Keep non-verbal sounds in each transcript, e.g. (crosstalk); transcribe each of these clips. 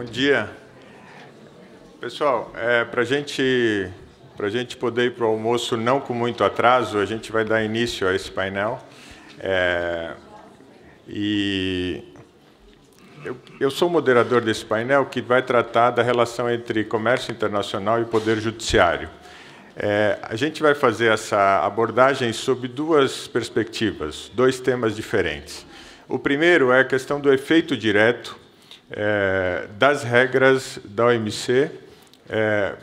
Bom dia. Pessoal, é, para gente, a gente poder ir para o almoço não com muito atraso, a gente vai dar início a esse painel. É, e eu, eu sou moderador desse painel que vai tratar da relação entre comércio internacional e poder judiciário. É, a gente vai fazer essa abordagem sob duas perspectivas, dois temas diferentes. O primeiro é a questão do efeito direto é, das regras da OMC. É,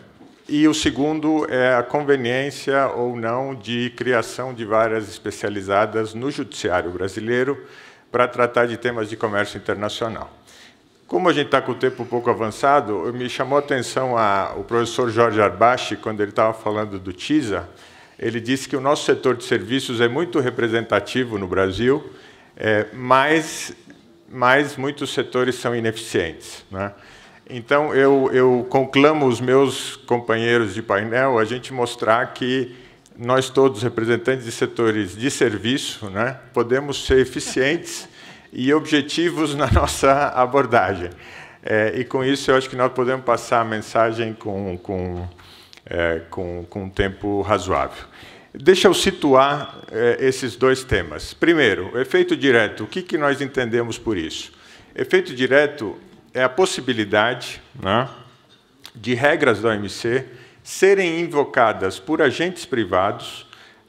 e o segundo é a conveniência ou não de criação de várias especializadas no judiciário brasileiro para tratar de temas de comércio internacional. Como a gente está com o tempo um pouco avançado, me chamou a atenção a, o professor Jorge Arbache quando ele estava falando do TISA, ele disse que o nosso setor de serviços é muito representativo no Brasil, é, mas mas muitos setores são ineficientes. Né? Então, eu, eu conclamo os meus companheiros de painel a gente mostrar que nós todos, representantes de setores de serviço, né, podemos ser eficientes e objetivos na nossa abordagem. É, e com isso, eu acho que nós podemos passar a mensagem com, com, é, com, com um tempo razoável. Deixa eu situar eh, esses dois temas. Primeiro, o efeito direto. O que, que nós entendemos por isso? Efeito direto é a possibilidade né, de regras da OMC serem invocadas por agentes privados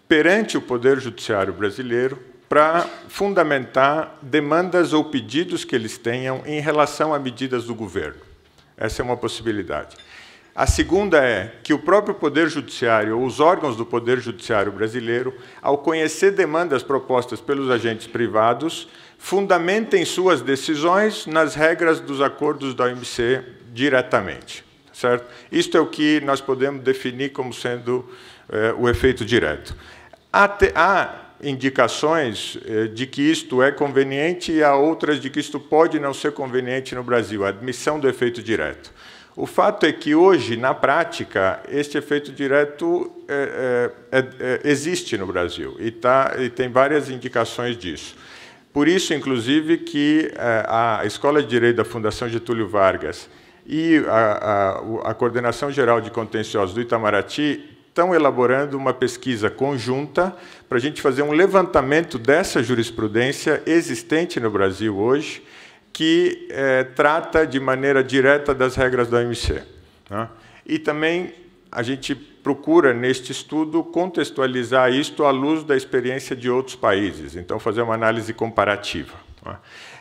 perante o Poder Judiciário brasileiro para fundamentar demandas ou pedidos que eles tenham em relação a medidas do governo. Essa é uma possibilidade. A segunda é que o próprio Poder Judiciário, ou os órgãos do Poder Judiciário brasileiro, ao conhecer demandas propostas pelos agentes privados, fundamentem suas decisões nas regras dos acordos da OMC diretamente. Tá certo? Isto é o que nós podemos definir como sendo eh, o efeito direto. Há, te, há indicações eh, de que isto é conveniente e há outras de que isto pode não ser conveniente no Brasil, a admissão do efeito direto. O fato é que hoje, na prática, este efeito direto é, é, é, é, existe no Brasil e, tá, e tem várias indicações disso. Por isso, inclusive, que é, a Escola de Direito da Fundação Getúlio Vargas e a, a, a Coordenação Geral de Contenciosos do Itamaraty estão elaborando uma pesquisa conjunta para a gente fazer um levantamento dessa jurisprudência existente no Brasil hoje que eh, trata de maneira direta das regras da OMC. Né? E também a gente procura, neste estudo, contextualizar isto à luz da experiência de outros países, então, fazer uma análise comparativa. Né?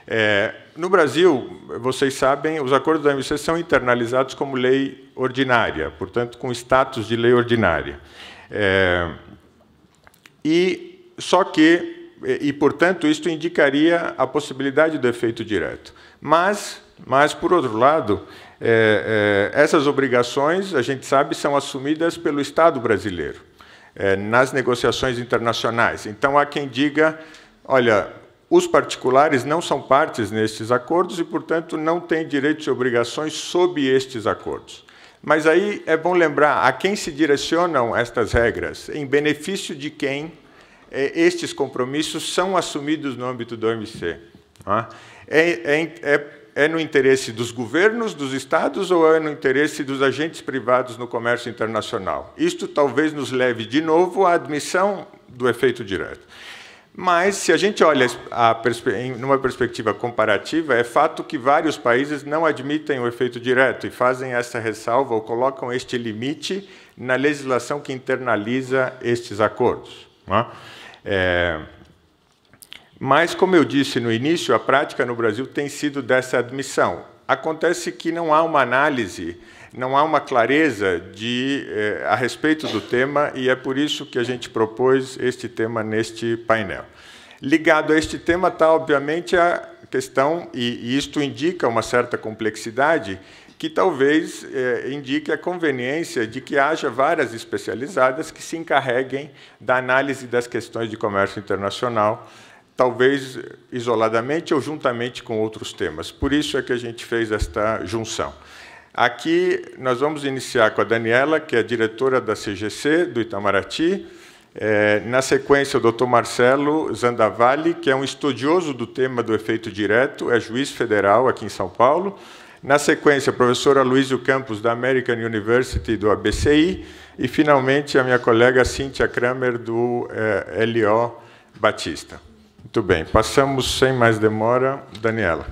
É, no Brasil, vocês sabem, os acordos da OMC são internalizados como lei ordinária, portanto, com status de lei ordinária. É, e só que e, portanto, isto indicaria a possibilidade do efeito direto. Mas, mas por outro lado, é, é, essas obrigações, a gente sabe, são assumidas pelo Estado brasileiro é, nas negociações internacionais. Então, há quem diga: olha, os particulares não são partes nestes acordos e, portanto, não têm direitos e obrigações sob estes acordos. Mas aí é bom lembrar a quem se direcionam estas regras, em benefício de quem é, estes compromissos são assumidos no âmbito do OMC. É, é, é, é no interesse dos governos, dos estados ou é no interesse dos agentes privados no comércio internacional? Isto talvez nos leve de novo à admissão do efeito direto. Mas, se a gente olha a perspe numa perspectiva comparativa, é fato que vários países não admitem o efeito direto e fazem essa ressalva ou colocam este limite na legislação que internaliza estes acordos. Não é? É... Mas, como eu disse no início, a prática no Brasil tem sido dessa admissão. Acontece que não há uma análise, não há uma clareza de, eh, a respeito do tema, e é por isso que a gente propôs este tema neste painel. Ligado a este tema está, obviamente, a questão, e, e isto indica uma certa complexidade, que talvez eh, indique a conveniência de que haja várias especializadas que se encarreguem da análise das questões de comércio internacional, talvez isoladamente ou juntamente com outros temas. Por isso é que a gente fez esta junção. Aqui nós vamos iniciar com a Daniela, que é diretora da CGC do Itamaraty. Eh, na sequência, o Dr. Marcelo Zandavalli, que é um estudioso do tema do efeito direto, é juiz federal aqui em São Paulo. Na sequência, a professora Luísa Campos, da American University do ABCI, e, finalmente, a minha colega Cíntia Kramer, do eh, LO Batista. Muito bem, passamos sem mais demora. Daniela.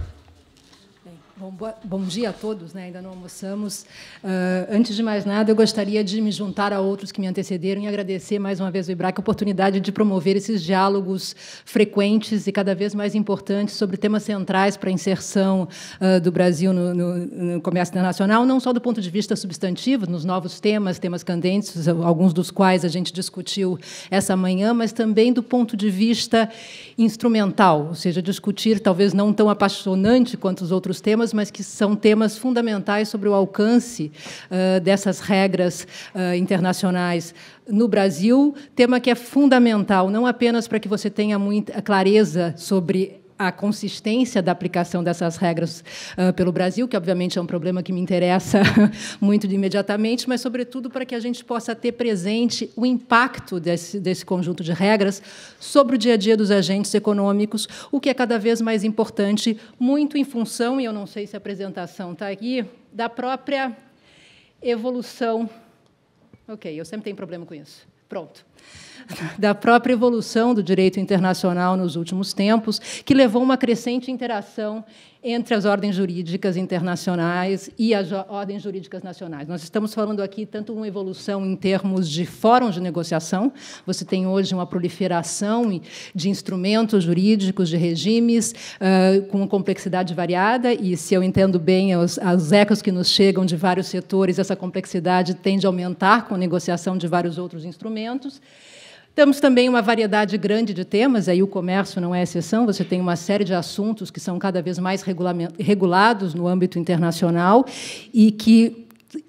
Bom, bom, dia a todos, né? ainda não almoçamos. Uh, antes de mais nada, eu gostaria de me juntar a outros que me antecederam e agradecer mais uma vez ao IBRAC a oportunidade de promover esses diálogos frequentes e cada vez mais importantes sobre temas centrais para a inserção uh, do Brasil no, no, no, comércio internacional, não só do ponto de vista substantivo, nos novos temas, temas candentes, alguns dos quais a gente discutiu essa manhã, mas também do ponto de vista instrumental, ou seja, discutir, talvez não tão apaixonante quanto os outros temas, temas, mas que são temas fundamentais sobre o alcance uh, dessas regras uh, internacionais no Brasil, tema que é fundamental, não apenas para que você tenha muita clareza sobre a consistência da aplicação dessas regras uh, pelo Brasil, que obviamente é um problema que me interessa (laughs) muito imediatamente, mas sobretudo para que a gente possa ter presente o impacto desse, desse conjunto de regras sobre o dia a dia dos agentes econômicos, o que é cada vez mais importante, muito em função, e eu não sei se a apresentação está aqui, da própria evolução. Ok, eu sempre tenho problema com isso. Pronto (laughs) da própria evolução do direito internacional nos últimos tempos, que levou uma crescente interação entre as ordens jurídicas internacionais e as ordens jurídicas nacionais. Nós estamos falando aqui tanto uma evolução em termos de fóruns de negociação, você tem hoje uma proliferação de instrumentos jurídicos, de regimes, uh, com complexidade variada, e se eu entendo bem os, as ecos que nos chegam de vários setores, essa complexidade tende a aumentar com a negociação de vários outros instrumentos. Temos também uma variedade grande de temas, aí o comércio não é exceção, você tem uma série de assuntos que são cada vez mais regulados no âmbito internacional e que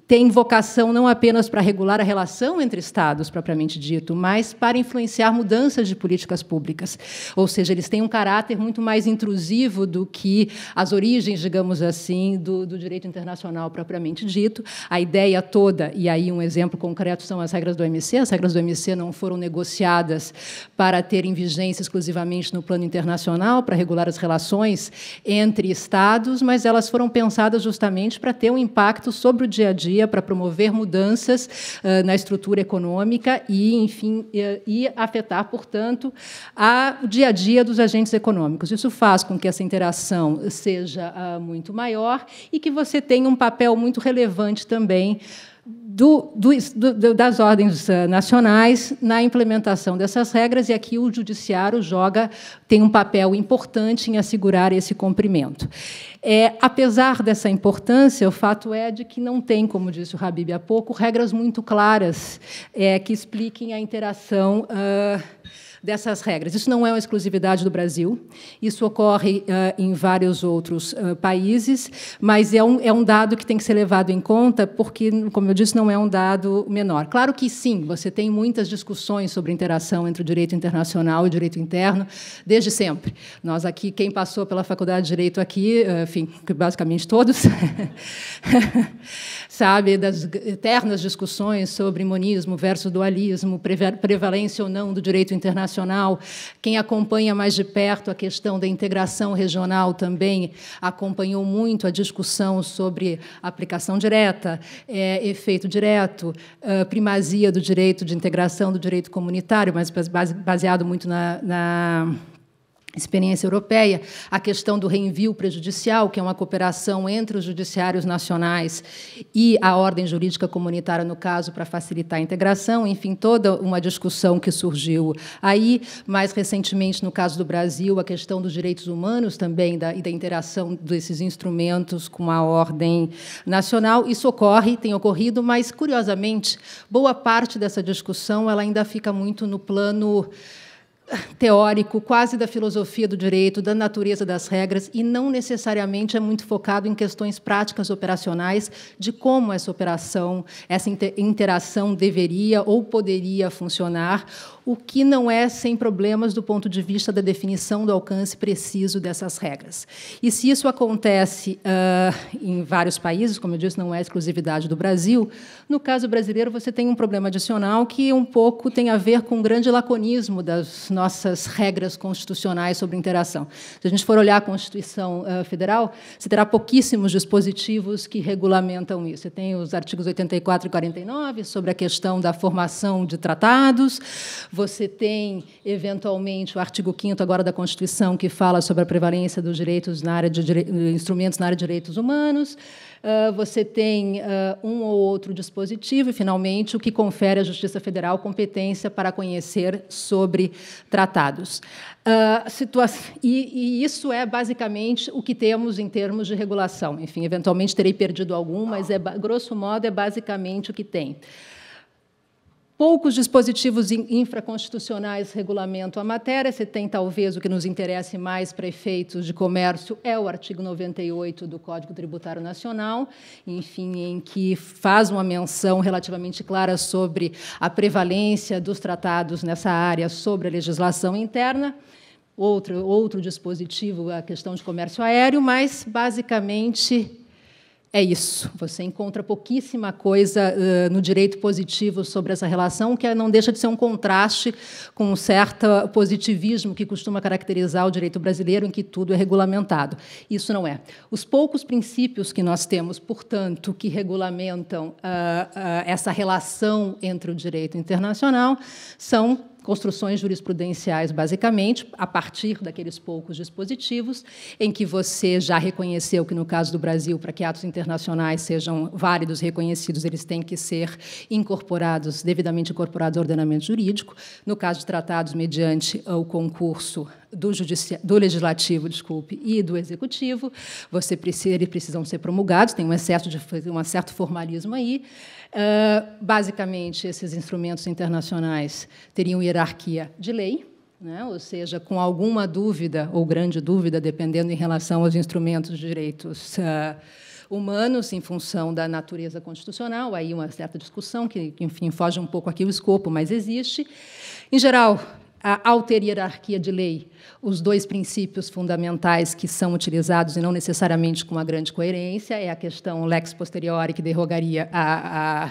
tem vocação não apenas para regular a relação entre Estados, propriamente dito, mas para influenciar mudanças de políticas públicas. Ou seja, eles têm um caráter muito mais intrusivo do que as origens, digamos assim, do, do direito internacional propriamente dito. A ideia toda, e aí um exemplo concreto são as regras do OMC, as regras do OMC não foram negociadas para terem vigência exclusivamente no plano internacional, para regular as relações entre Estados, mas elas foram pensadas justamente para ter um impacto sobre o dia a dia para promover mudanças ah, na estrutura econômica e, enfim, e, afetar, portanto, o dia a dia dos agentes econômicos. Isso faz com que essa interação seja ah, muito maior e que você tenha um papel muito relevante também. Do, do, das ordens ah, nacionais na implementação dessas regras, e aqui o judiciário joga, tem um papel importante em assegurar esse cumprimento. É, apesar dessa importância, o fato é de que não tem, como disse o Habib há pouco, regras muito claras é, que expliquem a interação. Uh, dessas regras. Isso não é uma exclusividade do Brasil, isso ocorre uh, em vários outros uh, países, mas é um, é um dado que tem que ser levado em conta, porque, como eu disse, não é um dado menor. Claro que sim, você tem muitas discussões sobre interação entre o direito internacional e o direito interno, desde sempre. Nós aqui, quem passou pela Faculdade de Direito aqui, eh, enfim, basicamente todos, (laughs) sabe, das eternas discussões sobre monismo versus dualismo, prevalência ou não do direito internacional. Quem acompanha mais de perto a questão da integração regional também acompanhou muito a discussão sobre aplicação direta, é, efeito direto, é, primazia do direito de integração, do direito comunitário, mas baseado muito na, na experiência europeia, a questão do reenvio prejudicial, que é uma cooperação entre os judiciários nacionais e a ordem jurídica comunitária, no caso, para facilitar a integração, enfim, toda uma discussão que surgiu aí. Mais recentemente, no caso do Brasil, a questão dos direitos humanos também da, e da interação desses instrumentos com a ordem nacional. Isso ocorre, tem ocorrido, mas, curiosamente, boa parte dessa discussão ela ainda fica muito no plano teórico, quase da filosofia do direito, da natureza das regras, e não necessariamente é muito focado em questões práticas operacionais de como essa operação, essa interação deveria ou poderia funcionar, o que não é sem problemas do ponto de vista da definição do alcance preciso dessas regras. E se isso acontece uh, em vários países, como eu disse, não é exclusividade do Brasil, no caso brasileiro você tem um problema adicional que um pouco tem a ver com o grande laconismo das nossas regras constitucionais sobre interação. Se a gente for olhar a Constituição uh, Federal, você terá pouquíssimos dispositivos que regulamentam isso. Você tem os artigos 84 e 49 sobre a questão da formação de tratados, você tem, eventualmente, o artigo 5 agora da Constituição, que fala sobre a prevalência dos direitos na área de dire... instrumentos na área de direitos humanos. Ah, você tem ah, um ou outro dispositivo, e, finalmente, o que confere à Justiça Federal competência para conhecer sobre tratados. Ah, e isso é, basicamente, o que temos em termos de regulação. Enfim, eventualmente terei perdido algum, mas, é, grosso modo, é basicamente o que tem. Poucos dispositivos infraconstitucionais regulamentam a matéria. Você tem, talvez, o que nos interessa mais para efeitos de comércio é o artigo 98 do Código Tributário Nacional, enfim, em que faz uma menção relativamente clara sobre a prevalência dos tratados nessa área sobre a legislação interna outro, outro dispositivo, a questão de comércio aéreo, mas, basicamente, é isso. Você encontra pouquíssima coisa uh, no direito positivo sobre essa relação, que não deixa de ser um contraste com um certo positivismo que costuma caracterizar o direito brasileiro, em que tudo é regulamentado. Isso não é. Os poucos princípios que nós temos, portanto, que regulamentam uh, uh, essa relação entre o direito internacional são construções jurisprudenciais, basicamente, a partir daqueles poucos dispositivos, em que você já reconheceu que, no caso do Brasil, para que atos internacionais sejam válidos, reconhecidos, eles têm que ser incorporados, devidamente incorporados ao ordenamento jurídico. No caso de tratados mediante o concurso do, do legislativo, desculpe, e do executivo, você precisa, eles precisam ser promulgados, tem um excesso de um certo formalismo aí. Ah, basicamente, esses instrumentos internacionais teriam hierarquia de lei, né? ou seja, com alguma dúvida, ou grande dúvida, dependendo em relação aos instrumentos de direitos. Ah, humanos em função da natureza constitucional, aí uma certa discussão que, enfim, foge um pouco aqui o escopo, mas existe. Em geral, a hierarquia de lei, os dois princípios fundamentais que são utilizados e não necessariamente com uma grande coerência é a questão lex posteriori que derrogaria a,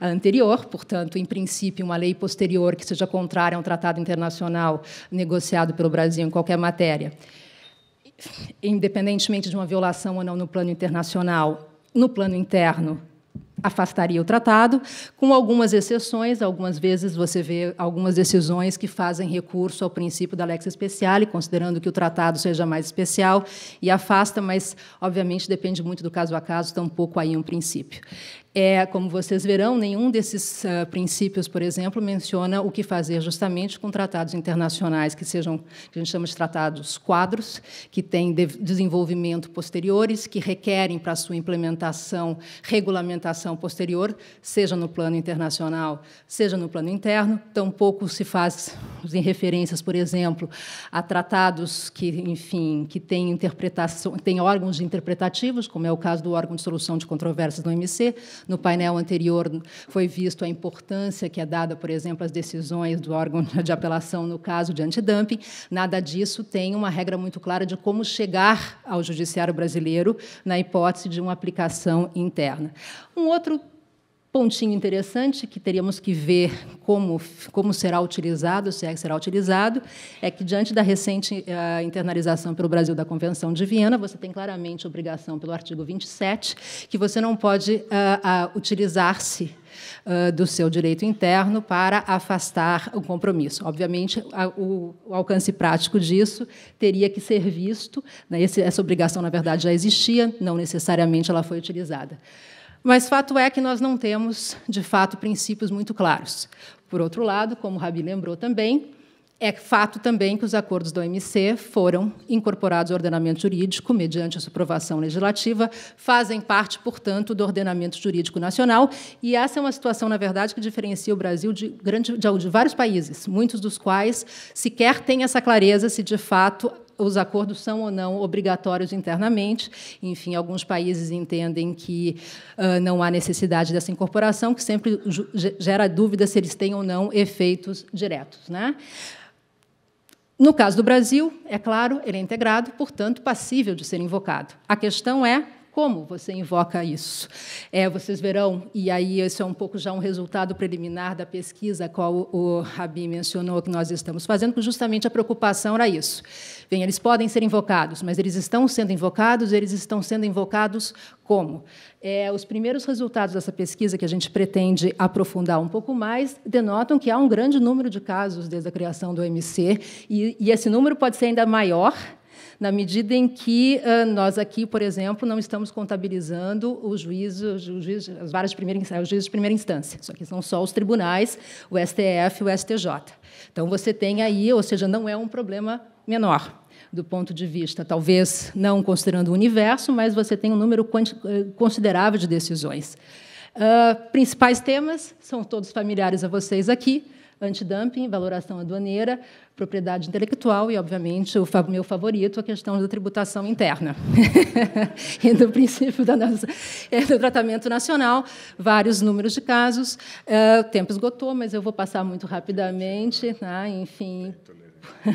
a anterior, portanto, em princípio, uma lei posterior que seja contrária a um tratado internacional negociado pelo Brasil em qualquer matéria, independentemente de uma violação ou não no plano internacional, no plano interno, afastaria o tratado, com algumas exceções, algumas vezes você vê algumas decisões que fazem recurso ao princípio da lex speciale, considerando que o tratado seja mais especial e afasta, mas obviamente depende muito do caso a caso, tampouco aí um princípio. É, como vocês verão, nenhum desses uh, princípios, por exemplo, menciona o que fazer justamente com tratados internacionais que sejam, que a gente chama de tratados quadros, que têm de desenvolvimento posteriores, que requerem para sua implementação regulamentação posterior, seja no plano internacional, seja no plano interno. Tampouco se faz em referências, por exemplo, a tratados que, enfim, que têm interpretação, têm órgãos interpretativos, como é o caso do órgão de solução de controvérsias no OMC no painel anterior foi visto a importância que é dada, por exemplo, às decisões do órgão (laughs) de apelação no caso de antidumping. Nada disso tem uma regra muito clara de como chegar ao judiciário brasileiro na hipótese de uma aplicação interna. Um outro pontinho interessante que teríamos que ver como, como será utilizado, se é que será utilizado, é que, diante da recente uh, internalização pelo Brasil da Convenção de Viena, você tem claramente obrigação, pelo artigo 27, que você não pode uh, uh, utilizar-se eh, do seu direito interno para afastar o compromisso. Obviamente, o, alcance prático disso teria que ser visto. Né, essa obrigação, na verdade, já existia, não necessariamente ela foi utilizada. Mas fato é que nós não temos, de fato, princípios muito claros. Por outro lado, como Rabi lembrou também, é fato também que os acordos da OMC foram incorporados ao ordenamento jurídico mediante a sua aprovação legislativa, fazem parte, portanto, do ordenamento jurídico nacional, e essa é uma situação, na verdade, que diferencia o Brasil de, grande, de, de vários países, muitos dos quais sequer têm essa clareza se, de fato, os acordos são ou não obrigatórios internamente. Enfim, alguns países entendem que uh, não há necessidade dessa incorporação, que sempre gera dúvida se eles têm ou não efeitos diretos. Né? No caso do Brasil, é claro, ele é integrado, portanto, passível de ser invocado. A questão é como você invoca isso. É, vocês verão, e aí isso é um pouco já um resultado preliminar da pesquisa a qual o Rabi mencionou que nós estamos fazendo, que justamente a preocupação era isso. Bem, eles podem ser invocados, mas eles estão sendo invocados, eles estão sendo invocados como? É, os primeiros resultados dessa pesquisa, que a gente pretende aprofundar um pouco mais, denotam que há um grande número de casos desde a criação do OMC, e, e esse número pode ser ainda maior na medida em que ah, nós aqui, por exemplo, não estamos contabilizando os juízes, as varas de primeira instância, os juízos de primeira instância, só que são só os tribunais, o STF e o STJ. Então você tem aí, ou seja, não é um problema menor do ponto de vista, talvez não considerando o universo, mas você tem um número ah, considerável de decisões. Uh, principais temas são todos familiares a vocês aqui antidumping, valoração aduaneira, propriedade intelectual e, obviamente, o meu favorito, a questão da tributação interna (laughs) e do princípio da nossa, é, do tratamento nacional. Vários números de casos. É, o tempo esgotou, mas eu vou passar muito rapidamente. Né? Enfim. (laughs)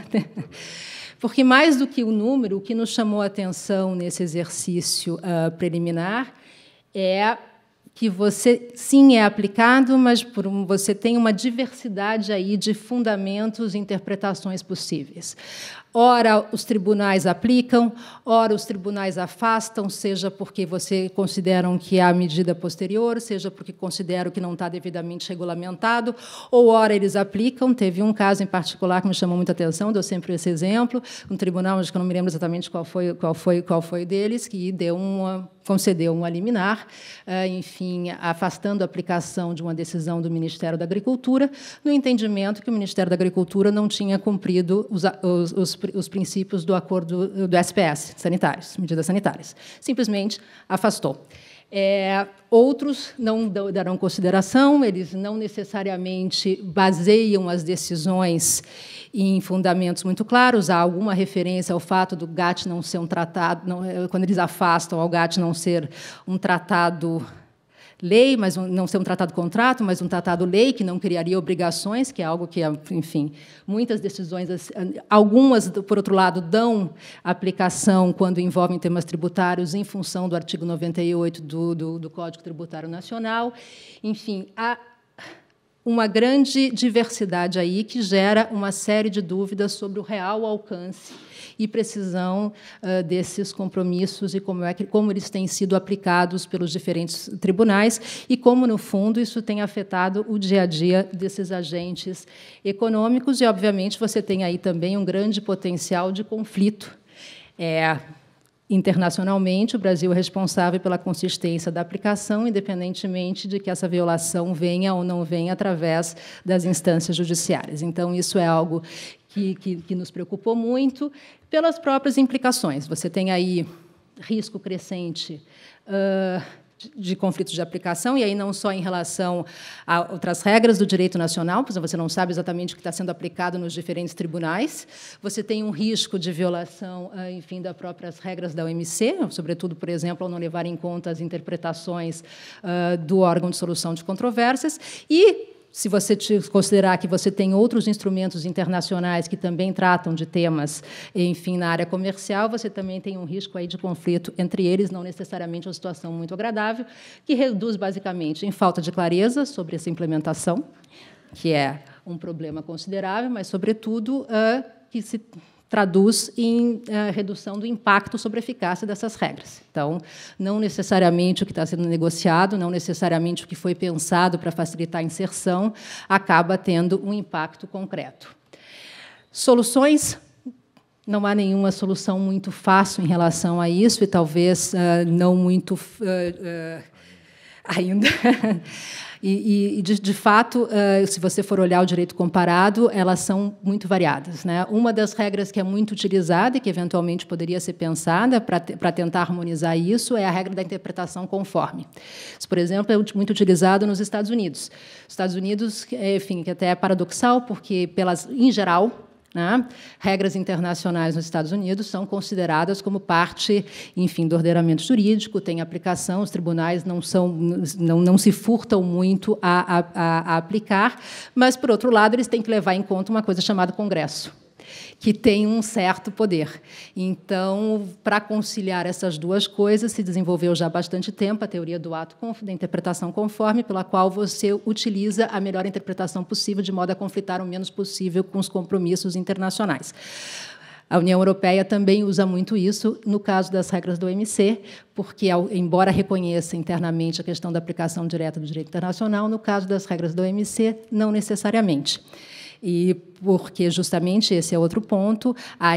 Porque, mais do que o número, o que nos chamou a atenção nesse exercício ah, preliminar é que você sim é aplicado, mas por um, você tem uma diversidade aí de fundamentos e interpretações possíveis. Ora, os tribunais aplicam, ora, os tribunais afastam, seja porque você consideram que há medida posterior, seja porque consideram que não está devidamente regulamentado, ou ora, eles aplicam. Teve um caso em particular que me chamou muita atenção, dou sempre esse exemplo, um tribunal, acho que eu não me lembro exatamente qual foi, qual foi, qual foi deles, que deu uma concedeu um liminar, eh, enfim, afastando a aplicação de uma decisão do Ministério da Agricultura, no entendimento que o Ministério da Agricultura não tinha cumprido os, os, os princípios do acordo do SPS, sanitários, medidas sanitárias. Simplesmente afastou. É, outros não darão consideração, eles não necessariamente baseiam as decisões em fundamentos muito claros. Há alguma referência ao fato do GATT não ser um tratado, não, eh, quando eles afastam ao GATT não ser um tratado lei, mas não ser um tratado contrato, mas um tratado lei que não criaria obrigações, que é algo que, enfim, muitas decisões, algumas, por outro lado, dão aplicação quando envolvem temas tributários em função do artigo 98 do, do, do Código Tributário Nacional. Enfim, há uma grande diversidade aí que gera uma série de dúvidas sobre o real alcance e precisão uh, desses compromissos e como, é que, como eles têm sido aplicados pelos diferentes tribunais e como, no fundo, isso tem afetado o dia a dia desses agentes econômicos. E, obviamente, você tem aí também um grande potencial de conflito. É, Internacionalmente, o Brasil é responsável pela consistência da aplicação, independentemente de que essa violação venha ou não venha através das instâncias judiciárias. Então, isso é algo que, que, que nos preocupou muito, pelas próprias implicações. Você tem aí risco crescente. Uh, de conflitos de aplicação, e aí não só em relação a outras regras do direito nacional, porque você não sabe exatamente o que está sendo aplicado nos diferentes tribunais, você tem um risco de violação, ah, enfim, das próprias regras da OMC, sobretudo, por exemplo, ao não levar em conta as interpretações ah, do órgão de solução de controvérsias, e se você considerar que você tem outros instrumentos internacionais que também tratam de temas, enfim, na área comercial, você também tem um risco aí de conflito entre eles, não necessariamente uma situação muito agradável, que reduz basicamente em falta de clareza sobre essa implementação, que é um problema considerável, mas sobretudo ah, que se traduz em eh, redução do impacto sobre a eficácia dessas regras. Então, não necessariamente o que está sendo negociado, não necessariamente o que foi pensado para facilitar a inserção, acaba tendo um impacto concreto. Soluções não há nenhuma solução muito fácil em relação a isso e talvez uh, não muito uh, uh, ainda. E, e de, de, fato, eh, se você for olhar o direito comparado, elas são muito variadas. Né? Uma das regras que é muito utilizada e que eventualmente poderia ser pensada para tentar harmonizar isso é a regra da interpretação conforme. Isso, por exemplo, é muito utilizado nos Estados Unidos. Estados Unidos, eh, enfim, que até é paradoxal, porque, pelas, em geral, né? Regras internacionais nos Estados Unidos são consideradas como parte, enfim, do ordenamento jurídico, tem aplicação, os tribunais não, são, não, não se furtam muito a, a, a aplicar, mas, por outro lado, eles têm que levar em conta uma coisa chamada Congresso que tem um certo poder. Então, para conciliar essas duas coisas, se desenvolveu já há bastante tempo a teoria do ato da interpretação conforme, pela qual você utiliza a melhor interpretação possível de modo a conflitar o menos possível com os compromissos internacionais. A União Europeia também usa muito isso no caso das regras do OMC, porque, embora reconheça internamente a questão da aplicação direta do direito internacional, no caso das regras do OMC, não necessariamente. E porque justamente esse é outro ponto. A,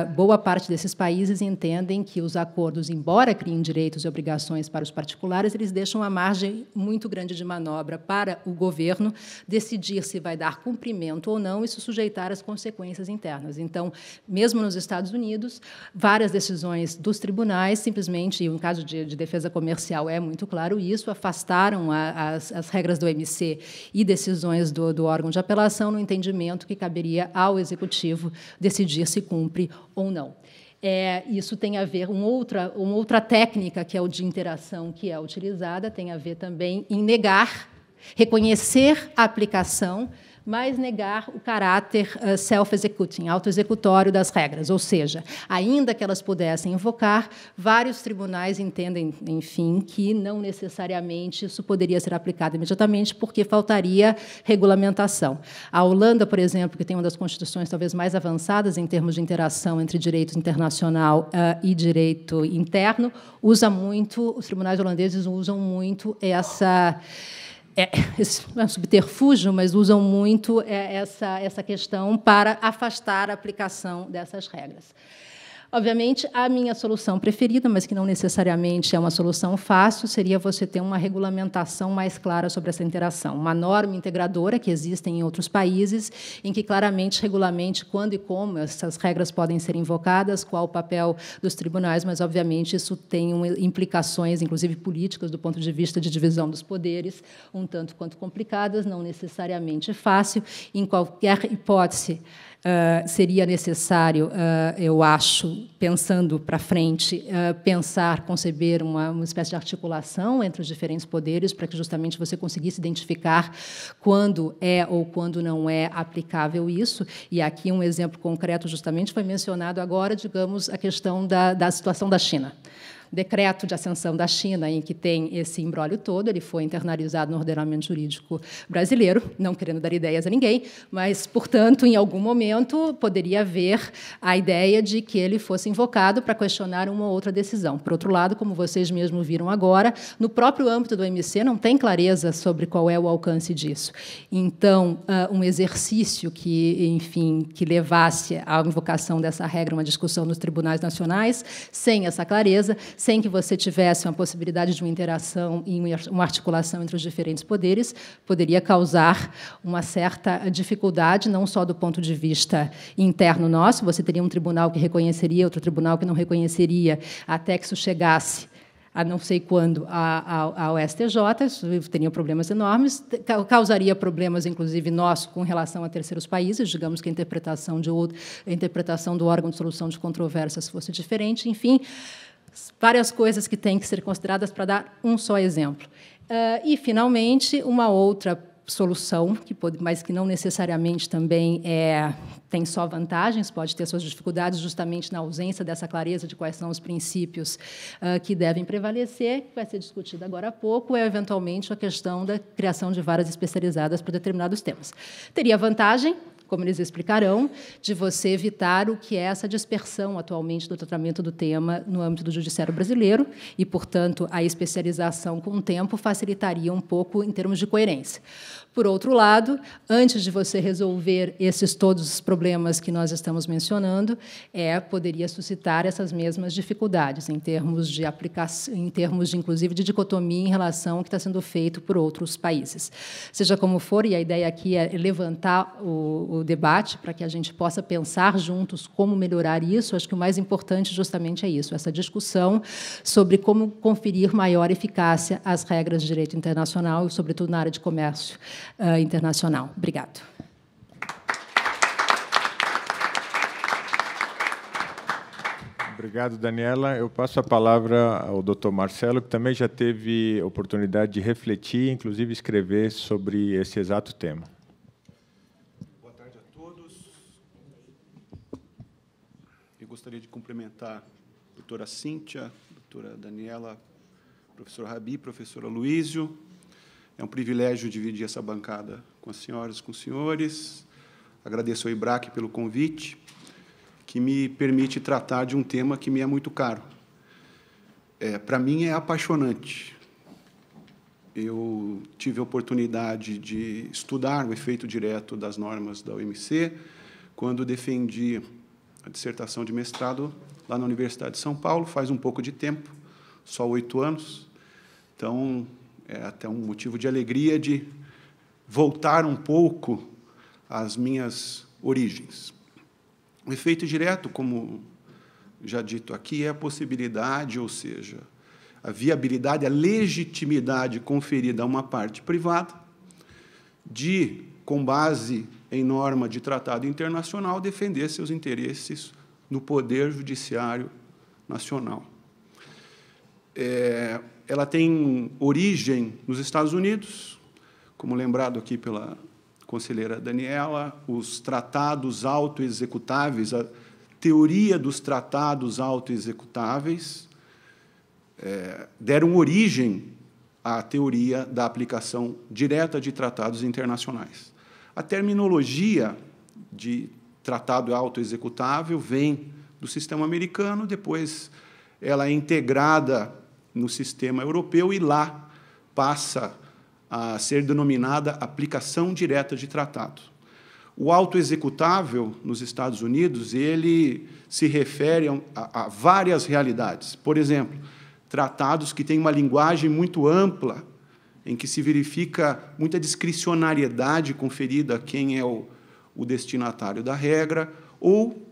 a, boa parte desses países entendem que os acordos, embora criem direitos e obrigações para os particulares, eles deixam uma margem muito grande de manobra para o governo decidir se vai dar cumprimento ou não e se sujeitar às consequências internas. Então, mesmo nos Estados Unidos, várias decisões dos tribunais simplesmente, e no caso de, de defesa comercial é muito claro isso, afastaram a, as, as, regras do MC e decisões do, do órgão de apelação no entendimento que caberia ao executivo decidir se cumpre ou não. É, isso tem a ver com outra, uma outra técnica que é o de interação que é utilizada tem a ver também em negar, reconhecer a aplicação mas negar o caráter eh, self-executing, auto-executório das regras, ou seja, ainda que elas pudessem invocar, vários tribunais entendem, enfim, que não necessariamente isso poderia ser aplicado imediatamente, porque faltaria regulamentação. A Holanda, por exemplo, que tem uma das constituições talvez mais avançadas em termos de interação entre direito internacional uh, e direito interno, usa muito, os tribunais holandeses usam muito essa é, (laughs) é um subterfúgio, mas usam muito é, essa, essa questão para afastar a aplicação dessas regras. Obviamente, a minha solução preferida, mas que não necessariamente é uma solução fácil, seria você ter uma regulamentação mais clara sobre essa interação, uma norma integradora que existe em outros países, em que claramente regulamente quando e como essas regras podem ser invocadas, qual o papel dos tribunais, mas obviamente isso tem implicações, inclusive políticas, do ponto de vista de divisão dos poderes, um tanto quanto complicadas, não necessariamente fácil. Em qualquer hipótese, ah, seria necessário, uh, eu acho, pensando para frente, uh, pensar, conceber uma, uma, espécie de articulação entre os diferentes poderes para que justamente você conseguisse identificar quando é ou quando não é aplicável isso. E aqui um exemplo concreto justamente foi mencionado agora, digamos, a questão da, da situação da China decreto de ascensão da China, em que tem esse embrólio todo, ele foi internalizado no ordenamento jurídico brasileiro, não querendo dar ideias a ninguém, mas, portanto, em algum momento poderia haver a ideia de que ele fosse invocado para questionar uma ou outra decisão. Por outro lado, como vocês mesmos viram agora, no próprio âmbito do MC não tem clareza sobre qual é o alcance disso. Então, ah, um exercício que, enfim, que levasse à invocação dessa regra uma discussão nos tribunais nacionais, sem essa clareza, sem que você tivesse uma possibilidade de uma interação e uma articulação entre os diferentes poderes, poderia causar uma certa dificuldade, não só do ponto de vista interno nosso, você teria um tribunal que reconheceria, outro tribunal que não reconheceria, até que isso chegasse a não sei quando ao STJ, teria problemas enormes, causaria problemas, inclusive, nosso com relação a terceiros países, digamos que a interpretação, de outro, a interpretação do órgão de solução de controvérsias fosse diferente, enfim, várias coisas que têm que ser consideradas para dar um só exemplo. Uh, e, finalmente, uma outra solução, que pode, mas que não necessariamente também é, tem só vantagens, pode ter suas dificuldades justamente na ausência dessa clareza de quais são os princípios uh, que devem prevalecer, que vai ser discutida agora há pouco, é eventualmente a questão da criação de varas especializadas para determinados temas. Teria vantagem, como eles explicarão, de você evitar o que é essa dispersão atualmente do tratamento do tema no âmbito do judiciário brasileiro e, portanto, a especialização com o tempo facilitaria um pouco em termos de coerência. Por outro lado, antes de você resolver esses todos os problemas que nós estamos mencionando, é poderia suscitar essas mesmas dificuldades em termos de aplicação, em termos de inclusive de dicotomia em relação ao que está sendo feito por outros países. Seja como for, e a ideia aqui é levantar o, o debate para que a gente possa pensar juntos como melhorar isso. Acho que o mais importante justamente é isso, essa discussão sobre como conferir maior eficácia às regras de direito internacional, sobretudo na área de comércio uh, internacional. Obrigado. Obrigado, Daniela. Eu passo a palavra ao Dr. Marcelo, que também já teve oportunidade de refletir, inclusive escrever sobre esse exato tema. Boa tarde a todos. Eu gostaria de cumprimentar a doutora Cíntia, a doutora Daniela, professor Rabi, professora Luísio, é um privilégio dividir essa bancada com as senhoras, com os senhores. Agradeço ao IBRAC pelo convite, que me permite tratar de um tema que me é muito caro. É, Para mim é apaixonante. Eu tive a oportunidade de estudar o efeito direto das normas da OMC quando defendi a dissertação de mestrado lá na Universidade de São Paulo, faz um pouco de tempo, só oito anos. Então, é até um motivo de alegria de voltar um pouco às minhas origens. O efeito direto, como já dito aqui, é a possibilidade, ou seja, a viabilidade, a legitimidade conferida a uma parte privada de, com base em norma de tratado internacional, defender seus interesses no poder judiciário nacional. É, ela tem origem nos Estados Unidos, como lembrado aqui pela conselheira Daniela, os tratados autoexecutáveis, a teoria dos tratados autoexecutáveis, é, deram origem à teoria da aplicação direta de tratados internacionais. A terminologia de tratado autoexecutável vem do sistema americano, depois ela é integrada no sistema europeu e lá passa a ser denominada aplicação direta de tratado. O autoexecutável nos Estados Unidos ele se refere a, a várias realidades. Por exemplo, tratados que têm uma linguagem muito ampla, em que se verifica muita discricionariedade conferida a quem é o, o destinatário da regra, ou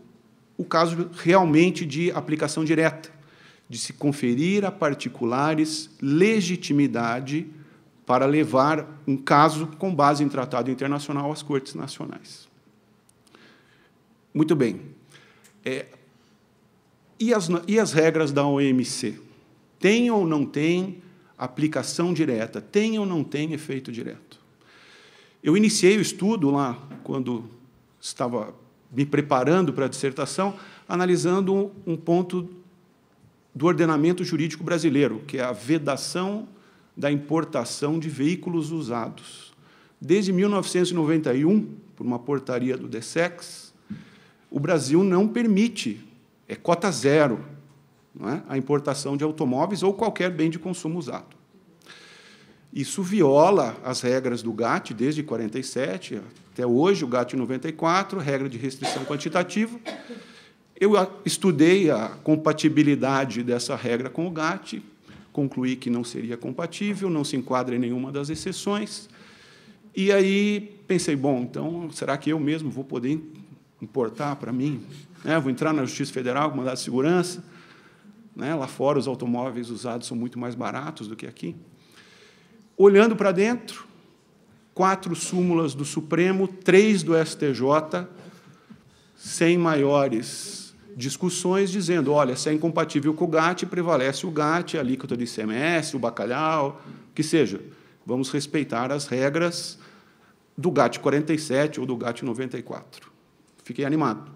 o caso realmente de aplicação direta, de se conferir a particulares legitimidade para levar um caso com base em tratado internacional às cortes nacionais. Muito bem. É, e, as, e as regras da OMC? Tem ou não tem aplicação direta? Tem ou não tem efeito direto? Eu iniciei o estudo lá, quando estava me preparando para a dissertação, analisando um ponto do ordenamento jurídico brasileiro, que é a vedação da importação de veículos usados. Desde 1991, por uma portaria do DSEX, o Brasil não permite, é cota zero, é? a importação de automóveis ou qualquer bem de consumo usado. Isso viola as regras do GATT desde 47 até hoje, o GATT 94, regra de restrição quantitativa, eu estudei a compatibilidade dessa regra com o GATT, concluí que não seria compatível, não se enquadra em nenhuma das exceções. E aí pensei, bom, então será que eu mesmo vou poder importar para mim? Né, vou entrar na Justiça Federal com mandado de segurança? Né? Lá fora os automóveis usados são muito mais baratos do que aqui. Olhando para dentro, quatro súmulas do Supremo, três do STJ, sem maiores discussões dizendo, olha, se é incompatível com o GAT, prevalece o GAT, a alíquota do ICMS, o bacalhau, o que seja. Vamos respeitar as regras do GAT 47 ou do GAT 94. Fiquei animado.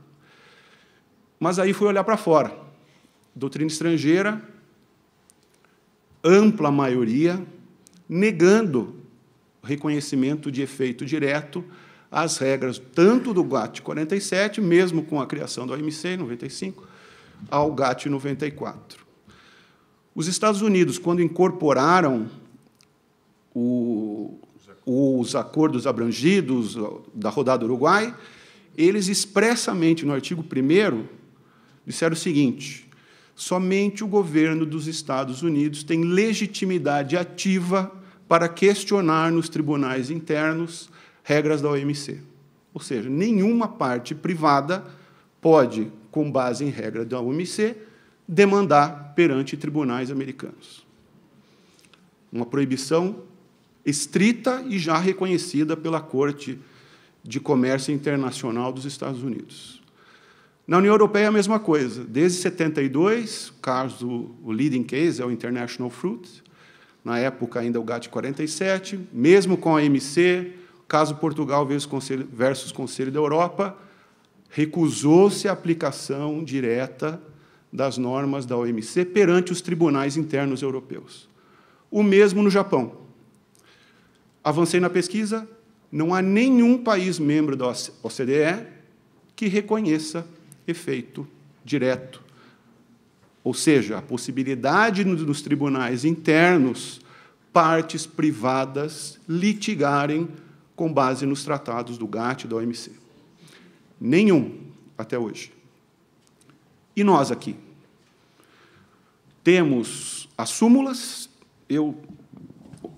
Mas aí fui olhar para fora. Doutrina estrangeira, ampla maioria, negando reconhecimento de efeito direto as regras tanto do GATT 47, mesmo com a criação do OMC em 95, ao GATT 94. Os Estados Unidos, quando incorporaram o, os acordos abrangidos da rodada Uruguai, eles expressamente, no artigo 1 disseram o seguinte: somente o governo dos Estados Unidos tem legitimidade ativa para questionar nos tribunais internos regras da OMC. Ou seja, nenhuma parte privada pode, com base em regra da OMC, demandar perante tribunais americanos. Uma proibição estrita e já reconhecida pela Corte de Comércio Internacional dos Estados Unidos. Na União Europeia, é a mesma coisa. Desde 72, o caso, o leading case é o International Fruit, na época ainda o GATT 47, mesmo com a OMC, Caso Portugal versus Conselho, versus Conselho da Europa, recusou-se a aplicação direta das normas da OMC perante os tribunais internos europeus. O mesmo no Japão. Avancei na pesquisa, não há nenhum país membro da OCDE que reconheça efeito direto. Ou seja, a possibilidade nos tribunais internos partes privadas litigarem com base nos tratados do GATT e da OMC. Nenhum, até hoje. E nós aqui? Temos as súmulas. Eu,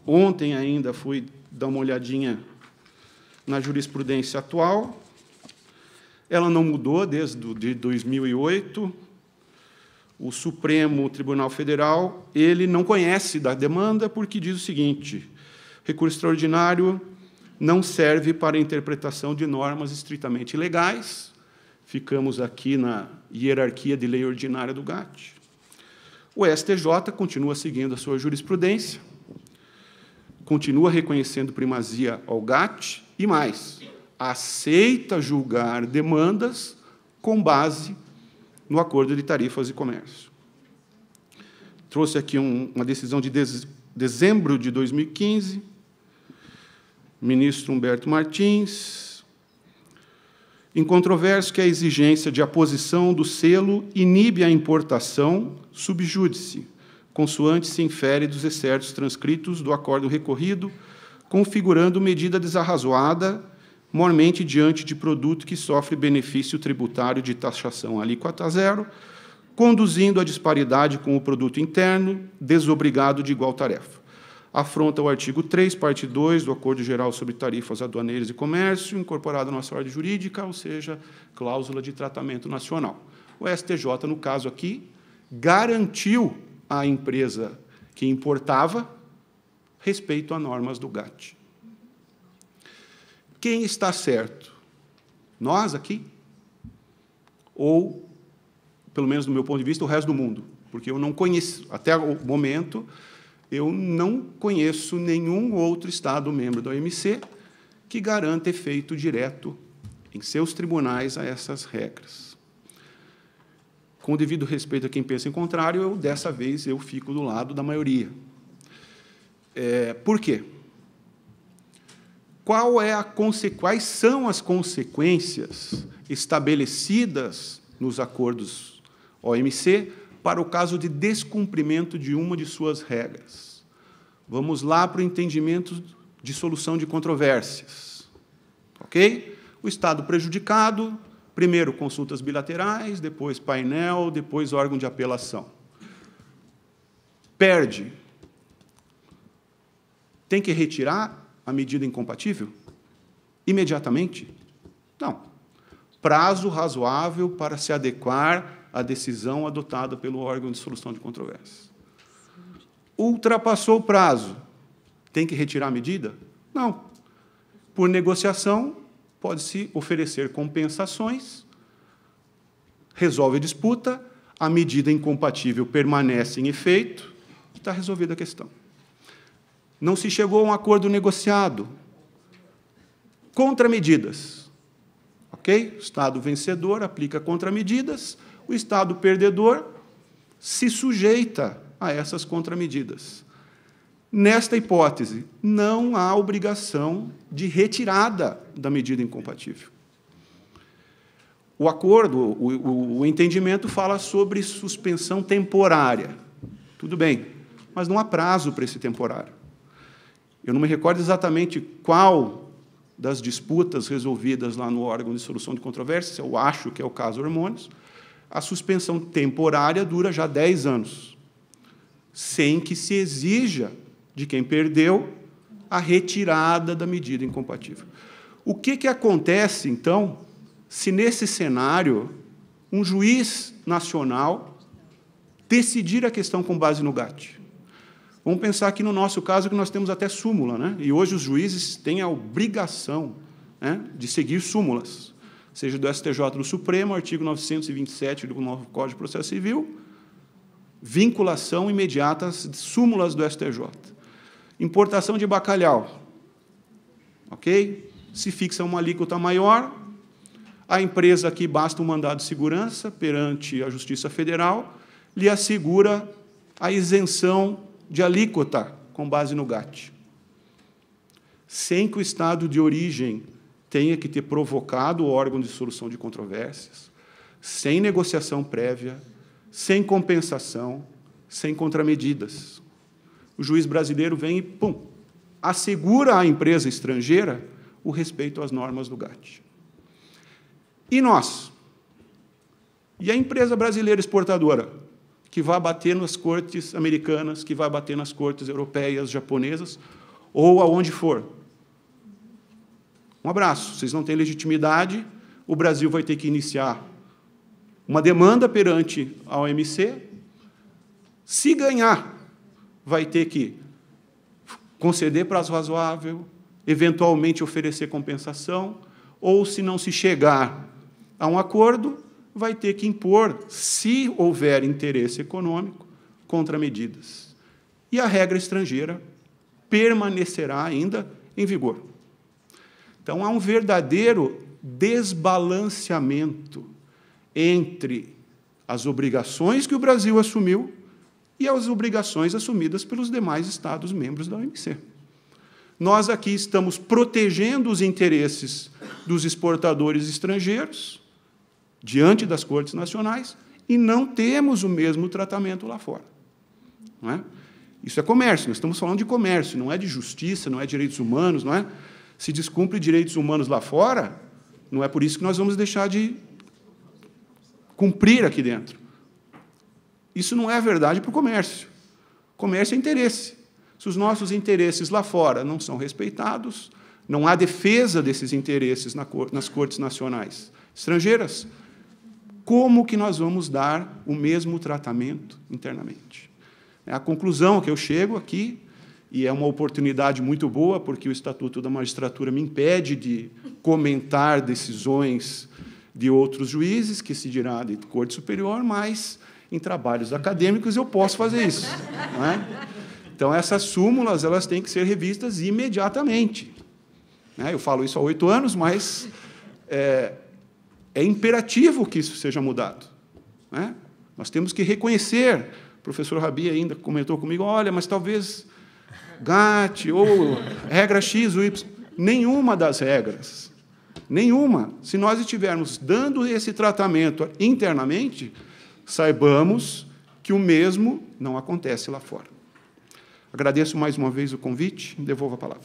ontem ainda, fui dar uma olhadinha na jurisprudência atual. Ela não mudou desde de 2008. O Supremo Tribunal Federal ele não conhece da demanda porque diz o seguinte: recurso extraordinário não serve para interpretação de normas estritamente legais. Ficamos aqui na hierarquia de lei ordinária do GATT. O STJ continua seguindo a sua jurisprudência, continua reconhecendo primazia ao GATT e mais, aceita julgar demandas com base no acordo de tarifas e comércio. Trouxe aqui um, uma decisão de dezembro de 2015, ministro Humberto Martins. Incontroverso que a exigência de aposição do selo inibe a importação subjúdice, consoante se infere dos excertos transcritos do acordo recorrido, configurando medida desarrazoada, mormente diante de produto que sofre benefício tributário de taxação alíquota zero, conduzindo à disparidade com o produto interno, desobrigado de igual tarefa afronta o artigo 3, parte 2 do Acordo Geral sobre Tarifas Aduaneiras e Comércio, incorporado à nossa ordem jurídica, ou seja, cláusula de tratamento nacional. O STJ, no caso aqui, garantiu à empresa que importava respeito a normas do GATT. Quem está certo? Nós aqui? Ou, pelo menos do meu ponto de vista, o resto do mundo? Porque eu não conheço, até o momento, eu não conheço nenhum outro Estado membro da OMC que garanta efeito direto em seus tribunais a essas regras. Com o devido respeito a quem pensa em contrário, eu, dessa vez eu fico do lado da maioria. É, por quê? Qual é a quais são as consequências estabelecidas nos acordos OMC para o caso de descumprimento de uma de suas regras. Vamos lá para o entendimento de solução de controvérsias. Ok? O Estado prejudicado, primeiro consultas bilaterais, depois painel, depois órgão de apelação. Perde. Tem que retirar a medida incompatível? Imediatamente? Não. Prazo razoável para se adequar a decisão adotada pelo órgão de solução de controvérsias. Ultrapassou o prazo, tem que retirar a medida? Não. Por negociação, pode-se oferecer compensações, resolve a disputa, a medida incompatível permanece em efeito e está resolvida a questão. Não se chegou a um acordo negociado. Contramedidas. Ok? O Estado vencedor aplica contramedidas. medidas o Estado perdedor se sujeita a essas contramedidas. Nesta hipótese, não há obrigação de retirada da medida incompatível. O acordo, o, o, entendimento fala sobre suspensão temporária. Tudo bem, mas não há prazo para esse temporário. Eu não me recordo exatamente qual das disputas resolvidas lá no órgão de solução de controvérsias, eu acho que é o caso Hormônios, a suspensão temporária dura já 10 anos, sem que se exija de quem perdeu a retirada da medida incompatível. O que, que acontece, então, se nesse cenário um juiz nacional decidir a questão com base no GATT? Vamos pensar aqui no nosso caso que nós temos até súmula, né? e hoje os juízes têm a obrigação né, de seguir súmulas seja do STJ do Supremo, artigo 927 do novo Código de Processo Civil, vinculação imediata às súmulas do STJ. Importação de bacalhau, ok? Se fixa uma alíquota maior, a empresa que basta um mandado de segurança perante a Justiça Federal lhe assegura a isenção de alíquota com base no GAT, sem que o estado de origem tenha que ter provocado o órgão de solução de controvérsias, sem negociação prévia, sem compensação, sem contramedidas. O juiz brasileiro vem e, pum, assegura à empresa estrangeira o respeito às normas do GATT. E nós? E a empresa brasileira exportadora, que vai bater nas cortes americanas, que vai bater nas cortes europeias, japonesas, ou aonde for, um abraço, vocês não têm legitimidade, o Brasil vai ter que iniciar uma demanda perante a OMC. Se ganhar, vai ter que conceder prazo razoável, eventualmente oferecer compensação, ou se não se chegar a um acordo, vai ter que impor, se houver interesse econômico, contramedidas. E a regra estrangeira permanecerá ainda em vigor. Então há um verdadeiro desbalanceamento entre as obrigações que o Brasil assumiu e as obrigações assumidas pelos demais Estados membros da OMC. Nós aqui estamos protegendo os interesses dos exportadores estrangeiros diante das cortes nacionais e não temos o mesmo tratamento lá fora. É? Isso é comércio, nós estamos falando de comércio, não é de justiça, não é de direitos humanos, não é? se descumpre direitos humanos lá fora, não é por isso que nós vamos deixar de cumprir aqui dentro. Isso não é verdade para o comércio. Comércio é interesse. Se os nossos interesses lá fora não são respeitados, não há defesa desses interesses nas cortes nacionais estrangeiras, como que nós vamos dar o mesmo tratamento internamente? É a conclusão que eu chego aqui e é uma oportunidade muito boa, porque o Estatuto da Magistratura me impede de comentar decisões de outros juízes, que se dirá de Corte Superior, mas em trabalhos acadêmicos eu posso fazer isso. É? Então, essas súmulas elas têm que ser revistas imediatamente. Né? Eu falo isso há oito anos, mas é, é, imperativo que isso seja mudado. Né? Nós temos que reconhecer. O professor Rabi ainda comentou comigo: olha, mas talvez Gat ou regra X ou Y. Nenhuma das regras. Nenhuma. Se nós estivermos dando esse tratamento internamente, saibamos que o mesmo não acontece lá fora. Agradeço mais uma vez o convite e devolvo a palavra.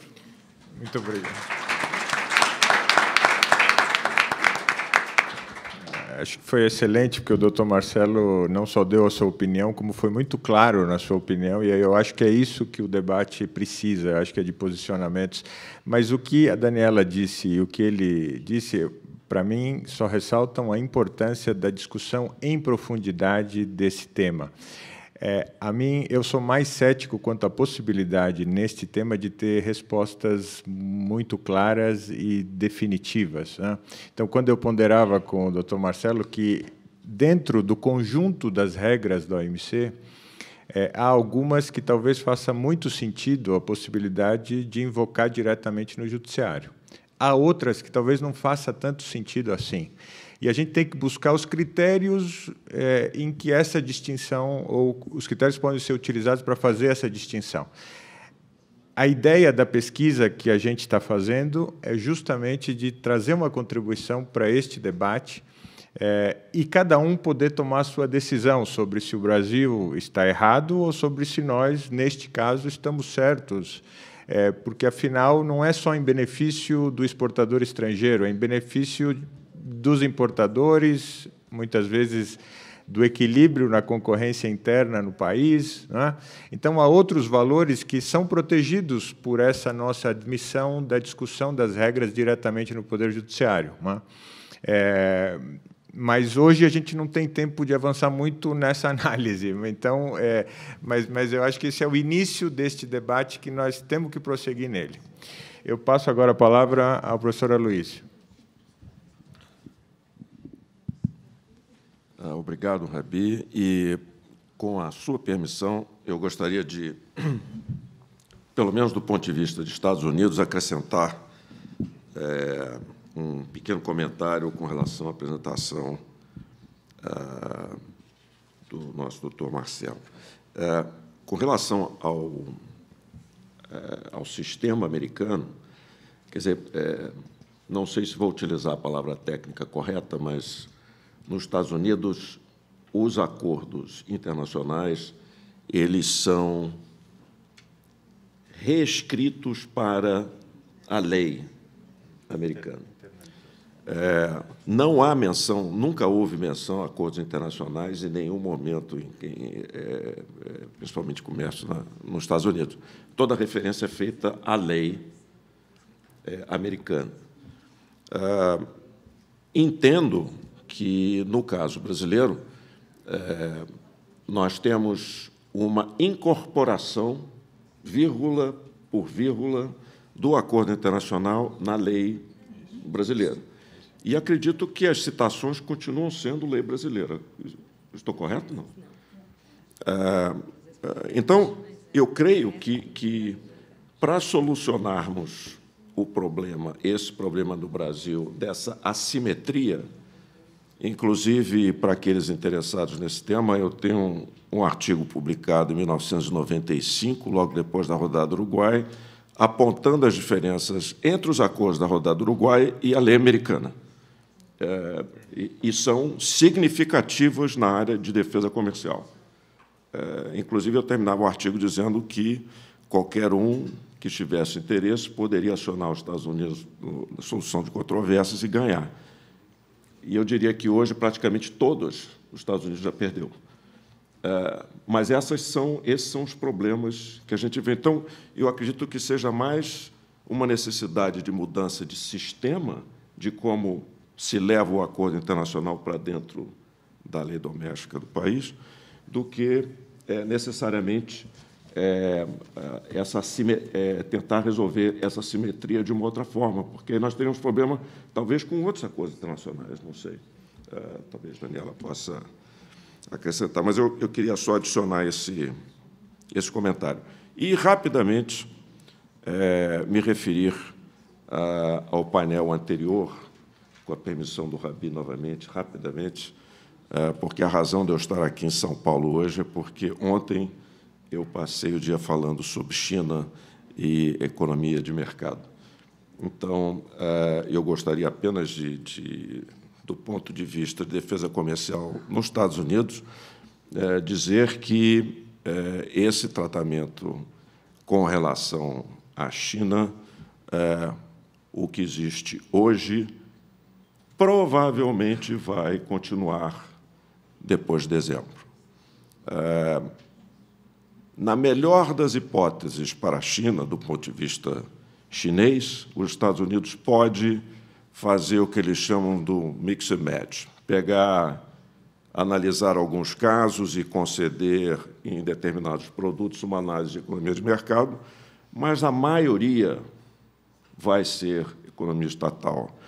Muito obrigado. acho que foi excelente, porque o Dr. Marcelo não só deu a sua opinião, como foi muito claro na sua opinião, e eu acho que é isso que o debate precisa, eu acho que é de posicionamentos. Mas o que a Daniela disse e o que ele disse, para mim, só ressaltam a importância da discussão em profundidade desse tema. É, a mim, eu sou mais cético quanto à possibilidade neste tema de ter respostas muito claras e definitivas. Né? Então, quando eu ponderava com o Dr. Marcelo que dentro do conjunto das regras da OMC é, há algumas que talvez faça muito sentido a possibilidade de invocar diretamente no judiciário. Há outras que talvez não faça tanto sentido assim. E a gente tem que buscar os critérios é, em que essa distinção, ou os critérios podem ser utilizados para fazer essa distinção. A ideia da pesquisa que a gente está fazendo é justamente de trazer uma contribuição para este debate é, e cada um poder tomar sua decisão sobre se o Brasil está errado ou sobre se nós, neste caso, estamos certos. É, porque, afinal, não é só em benefício do exportador estrangeiro, é em benefício dos importadores, muitas vezes do equilíbrio na concorrência interna no país. Né? Então, há outros valores que são protegidos por essa nossa admissão da discussão das regras diretamente no Poder Judiciário. Né? É, mas hoje a gente não tem tempo de avançar muito nessa (laughs) análise. Então, é, mas, mas eu acho que esse é o início deste debate que nós temos que prosseguir nele. Eu passo agora a palavra ao professor Aloysio. Ah, obrigado, Rabi. E, com a sua permissão, eu gostaria de, (clears throat) pelo menos do ponto de vista dos Estados Unidos, acrescentar é, um pequeno comentário com relação à apresentação é, do nosso doutor Marcelo. É, com relação ao, eh, ao sistema americano, quer dizer, não sei se vou utilizar a palavra técnica correta, mas nos Estados Unidos, os acordos internacionais, eles são reescritos para a lei americana. É, não há menção, nunca houve menção a acordos internacionais em nenhum momento, em, é, é, principalmente comércio na, nos Estados Unidos. Toda referência é feita à lei é, americana. Ah, entendo que, no caso brasileiro, é, nós temos uma incorporação, vírgula por vírgula, do acordo internacional na lei brasileira. E acredito que as citações continuam sendo lei brasileira. Estou correto? Não. É, é, então, eu creio que, que para solucionarmos o problema, esse problema do Brasil, dessa assimetria Inclusive, para aqueles interessados nesse tema, eu tenho um, um artigo publicado em 1995, logo depois da rodada do Uruguai, apontando as diferenças entre os acordos da rodada do Uruguai e a lei americana. É, e, e, são significativos na área de defesa comercial. É, inclusive, eu terminava o artigo dizendo que qualquer um que tivesse interesse poderia acionar os Estados Unidos na solução de controvérsias e ganhar. E eu diria que hoje, praticamente todas, os Estados Unidos já perdeu. É, mas essas são, esses são os problemas que a gente vê. Então, eu acredito que seja mais uma necessidade de mudança de sistema, de como se leva o acordo internacional para dentro da lei doméstica do país, do que é, necessariamente é, é, essa, é, tentar resolver essa simetria de uma outra forma, porque nós teríamos problema, talvez, com outros acordos internacionais, não sei. É, talvez Daniela possa acrescentar, mas eu, eu queria só adicionar esse, esse comentário. E, rapidamente, é, me referir a, ao painel anterior, com a permissão do Rabi novamente, rapidamente, é, porque a razão de eu estar aqui em São Paulo hoje é porque ontem eu passei o dia falando sobre China e economia de mercado. Então, eh, eu gostaria apenas de, de do ponto de vista de defesa comercial nos Estados Unidos, eh, dizer que eh, esse tratamento com relação à China, o que existe hoje, provavelmente vai continuar depois de dezembro. Na melhor das hipóteses para a China, do ponto de vista chinês, os Estados Unidos pode fazer o que eles chamam do mix and match, pegar, analisar alguns casos e conceder em determinados produtos uma análise de economia de mercado, mas a maioria vai ser economia estatal.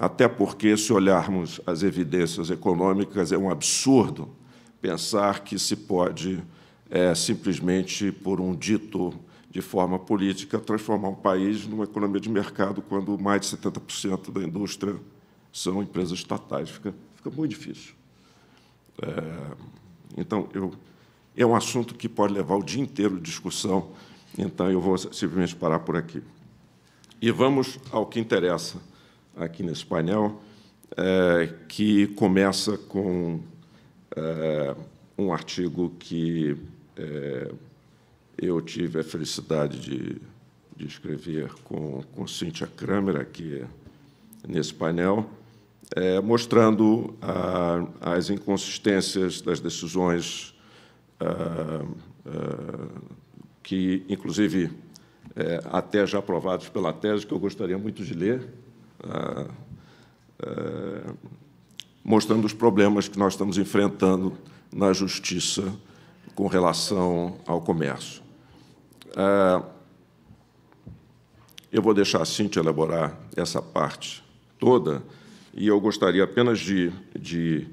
Até porque, se olharmos as evidências econômicas, é um absurdo pensar que se pode é, simplesmente por um dito de forma política, transformar um país numa economia de mercado quando mais de 70% da indústria são empresas estatais. Fica, fica muito difícil. É, então, eu, é um assunto que pode levar o dia inteiro de discussão, então eu vou simplesmente parar por aqui. E vamos ao que interessa aqui nesse painel, é, que começa com é, um artigo que é, eu tive a felicidade de, de escrever com, com Cíntia Kramer aqui nesse painel, é, mostrando a, as inconsistências das decisões a, ah, a, ah, que, inclusive, é, até já aprovados pela tese, que eu gostaria muito de ler, ah, mostrando os problemas que nós estamos enfrentando na justiça com relação ao comércio. É, eu vou deixar a Cintia elaborar essa parte toda, e eu gostaria apenas de, de,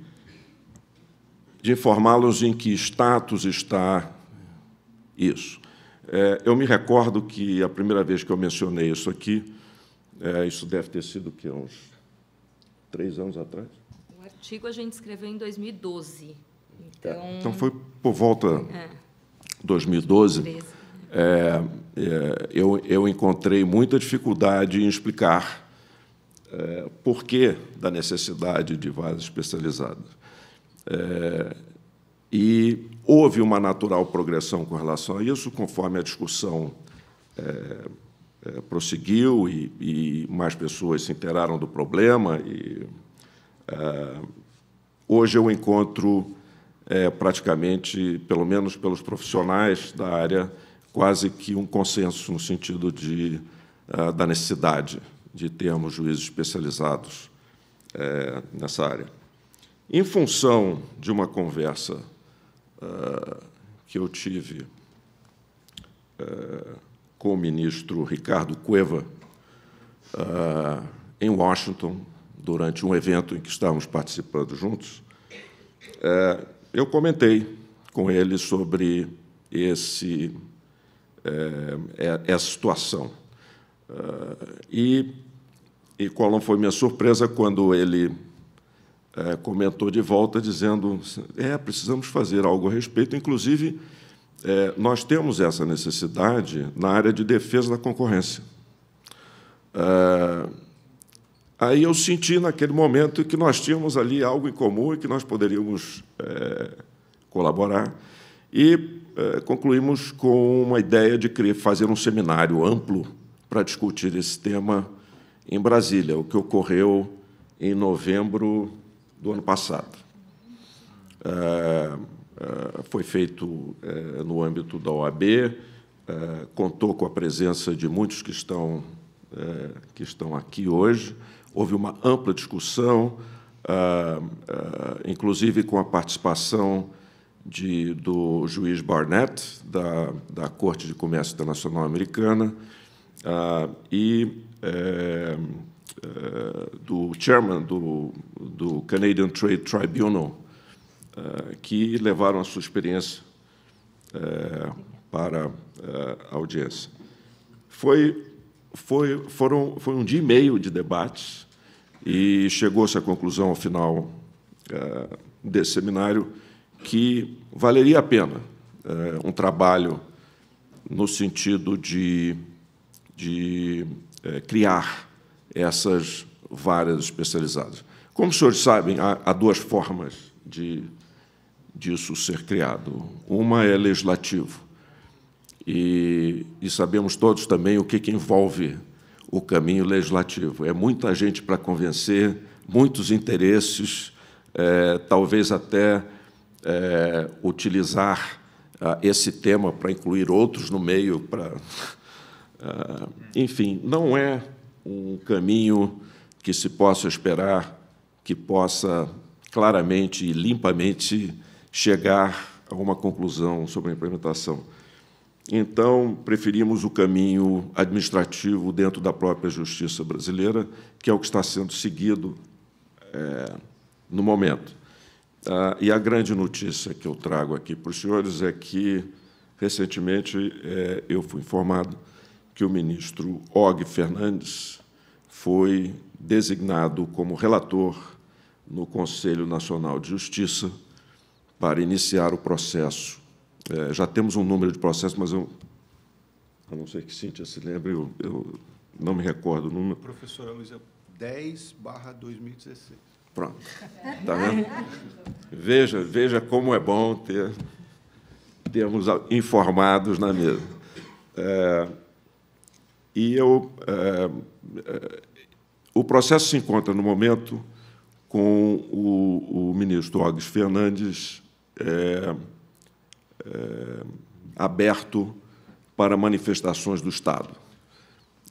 de informá-los em que status está isso. É, eu me recordo que a primeira vez que eu mencionei isso aqui, é, isso deve ter sido que uns três anos atrás. O artigo a gente escreveu em 2012. Tá. Então, então foi por volta de é. 2012. É, é, eu, eu encontrei muita dificuldade em explicar é, por que da necessidade de vasos especializados. É, e houve uma natural progressão com relação a isso, conforme a discussão é, é prosseguiu e, e, mais pessoas se enteraram do problema. E, é, hoje eu encontro é, praticamente, pelo menos pelos profissionais da área, quase que um consenso no sentido de, ah, da necessidade de termos juízes especializados é, nessa área. Em função de uma conversa ah, que eu tive é, com o ministro Ricardo Cueva, ah, em Washington, durante um evento em que estávamos participando juntos, é, eu comentei com ele sobre esse, eh, é, essa situação. Eh, e, e qual não foi minha surpresa quando ele é, comentou de volta, dizendo: é, precisamos fazer algo a respeito, inclusive. É, nós temos essa necessidade na área de defesa da concorrência. É, Aí eu senti naquele momento que nós tínhamos ali algo em comum e que nós poderíamos é, colaborar. E é, concluímos com uma ideia de criar, fazer um seminário amplo para discutir esse tema em Brasília, o que ocorreu em novembro do ano passado. É, foi feito no âmbito da OAB, contou com a presença de muitos que estão, que estão aqui hoje, Houve uma ampla discussão, ah, ah, inclusive com a participação de, do juiz Barnett, da, da Corte de Comércio Internacional Americana, ah, e eh, eh, do chairman do, do Canadian Trade Tribunal, que levaram a sua experiência eh, para a audiência. Foi, foi, foram, foi um dia e meio de debates, e chegou-se à conclusão, ao final eh, desse seminário, que valeria a pena eh, um trabalho no sentido de, de eh, criar essas várias especializadas. Como os senhores sabem, há, duas formas de disso ser criado. Uma é legislativo. E, e sabemos todos também o que, que envolve o caminho legislativo. É muita gente para convencer, muitos interesses, é, talvez até é, utilizar ah, esse tema para incluir outros no meio. Para, (laughs) ah, enfim, não é um caminho que se possa esperar que possa claramente e limpamente chegar a uma conclusão sobre a implementação. Então, preferimos o caminho administrativo dentro da própria justiça brasileira, que é o que está sendo seguido é, no momento. Ah, e a grande notícia que eu trago aqui para os senhores é que, recentemente, é, eu fui informado que o ministro Og Fernandes foi designado como relator no Conselho Nacional de Justiça para iniciar o processo é, já temos um número de processos, mas eu, a não ser que Cíntia se lembre, eu, eu não me recordo o número. Professora Luísa, 10 barra 2016. Pronto. Tá vendo? veja, veja como é bom ter termos informados na mesa. É, e eu, é, é, o processo se encontra no momento com o, o ministro Augusto Fernandes. É, é, aberto para manifestações do Estado.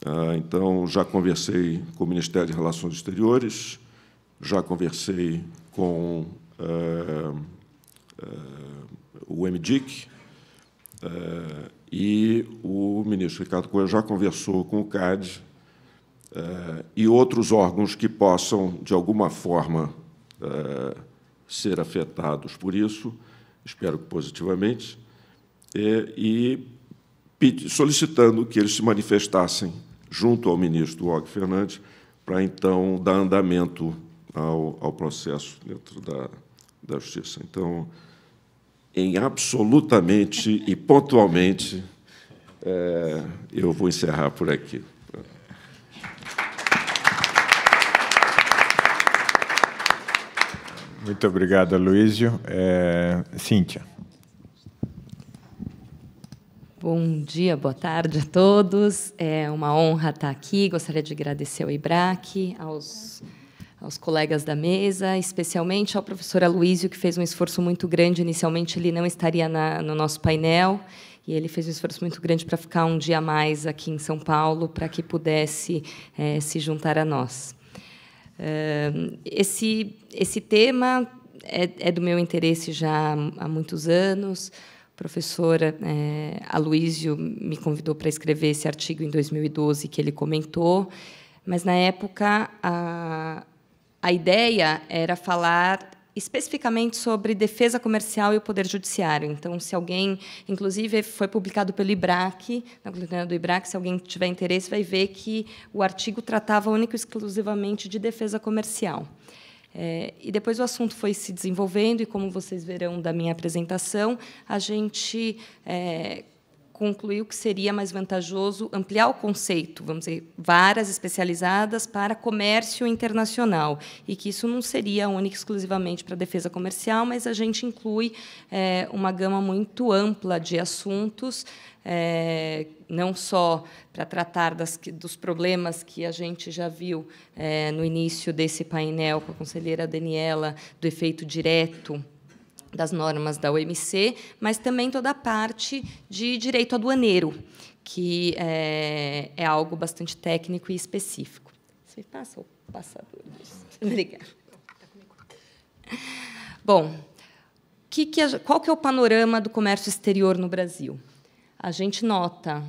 Ah, então, já conversei com o Ministério de Relações Exteriores, já conversei com é, o MDIC e o ministro Ricardo Coelho já conversou com o CAD e outros órgãos que possam, de alguma forma, ser afetados por isso, espero que positivamente, é, e solicitando que eles se manifestassem junto ao ministro Og Fernandes para, então, dar andamento ao, ao processo dentro da, da Justiça. Então, em absolutamente e pontualmente, é, eu vou encerrar por aqui. Muito obrigado, Luísio. É, Cíntia. Bom dia, boa tarde a todos. É uma honra estar aqui. Gostaria de agradecer ao IBRAC, aos, aos colegas da mesa, especialmente ao professor Aloysio, que fez um esforço muito grande. Inicialmente, ele não estaria na, no nosso painel, e ele fez um esforço muito grande para ficar um dia a mais aqui em São Paulo, para que pudesse é, se juntar a nós esse, esse tema é, é, do meu interesse já há muitos anos. professora é, Aloysio me convidou para escrever esse artigo em 2012 que ele comentou, mas na época a, a ideia era falar especificamente sobre defesa comercial e o poder judiciário. Então, se alguém, inclusive, foi publicado pelo IBRAC, na coletânea do IBRAC, se alguém tiver interesse, vai ver que o artigo tratava único e exclusivamente de defesa comercial. É, e depois o assunto foi se desenvolvendo, e como vocês verão da minha apresentação, a gente é, concluiu que seria mais vantajoso ampliar o conceito, vamos dizer, varas especializadas para comércio internacional, e que isso não seria única exclusivamente para defesa comercial, mas a gente inclui é, uma gama muito ampla de assuntos, é, não só para tratar das, dos problemas que a gente já viu é, no início desse painel com a conselheira Daniela, do efeito direto das normas da OMC, mas também toda a parte de direito aduaneiro, que é, é algo bastante técnico e específico. Você passa o passador (laughs) Obrigada. Bom, que que qual que é o panorama do comércio exterior no Brasil? A gente nota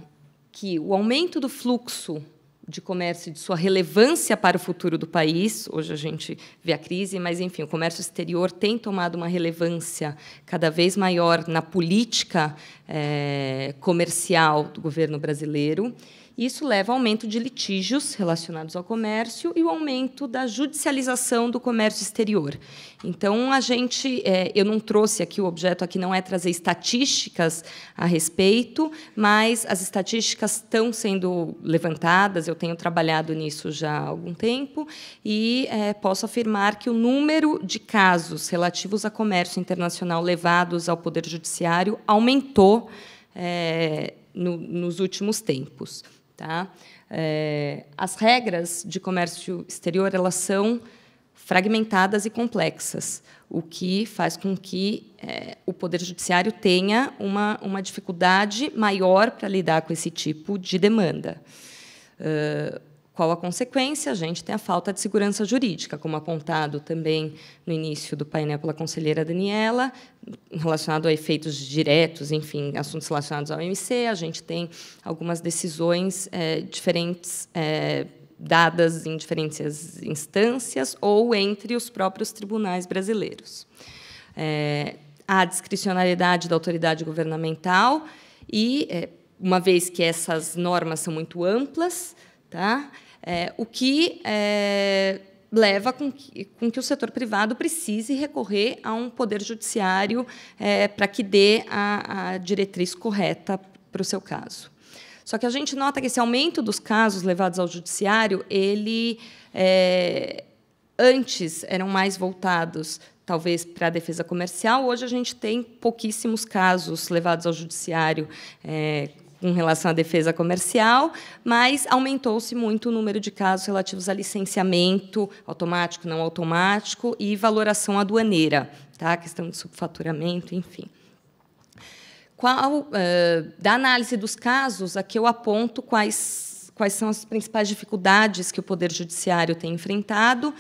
que o aumento do fluxo de comércio e de sua relevância para o futuro do país. Hoje a gente vê a crise, mas, enfim, o comércio exterior tem tomado uma relevância cada vez maior na política é, comercial do governo brasileiro. Isso leva ao aumento de litígios relacionados ao comércio e o aumento da judicialização do comércio exterior. Então, a gente, é, eu não trouxe aqui o objeto aqui não é trazer estatísticas a respeito, mas as estatísticas estão sendo levantadas. Eu tenho trabalhado nisso já há algum tempo e é, posso afirmar que o número de casos relativos a comércio internacional levados ao Poder Judiciário aumentou. É, no, nos últimos tempos. Tá? É, as regras de comércio exterior elas são fragmentadas e complexas, o que faz com que é, o Poder Judiciário tenha uma, uma dificuldade maior para lidar com esse tipo de demanda. Uh, qual a consequência? A gente tem a falta de segurança jurídica, como apontado também no início do painel pela conselheira Daniela, relacionado a efeitos diretos, enfim, assuntos relacionados ao MC. A gente tem algumas decisões é, diferentes. É, dadas em diferentes instâncias ou entre os próprios tribunais brasileiros. É, a discricionariedade da autoridade governamental e, é, uma vez que essas normas são muito amplas, tá, é, o que é, leva com que, com que, o setor privado precise recorrer a um poder judiciário é, para que dê a, a diretriz correta para o seu caso. Só que a gente nota que esse aumento dos casos levados ao judiciário, ele é, antes eram mais voltados talvez para a defesa comercial. Hoje a gente tem pouquíssimos casos levados ao judiciário é, com relação à defesa comercial, mas aumentou-se muito o número de casos relativos a licenciamento automático, não automático e valoração aduaneira, tá? questão de subfaturamento, enfim. Qual, eh, da análise dos casos, aqui eu aponto quais, quais são as principais dificuldades que o Poder Judiciário tem enfrentado.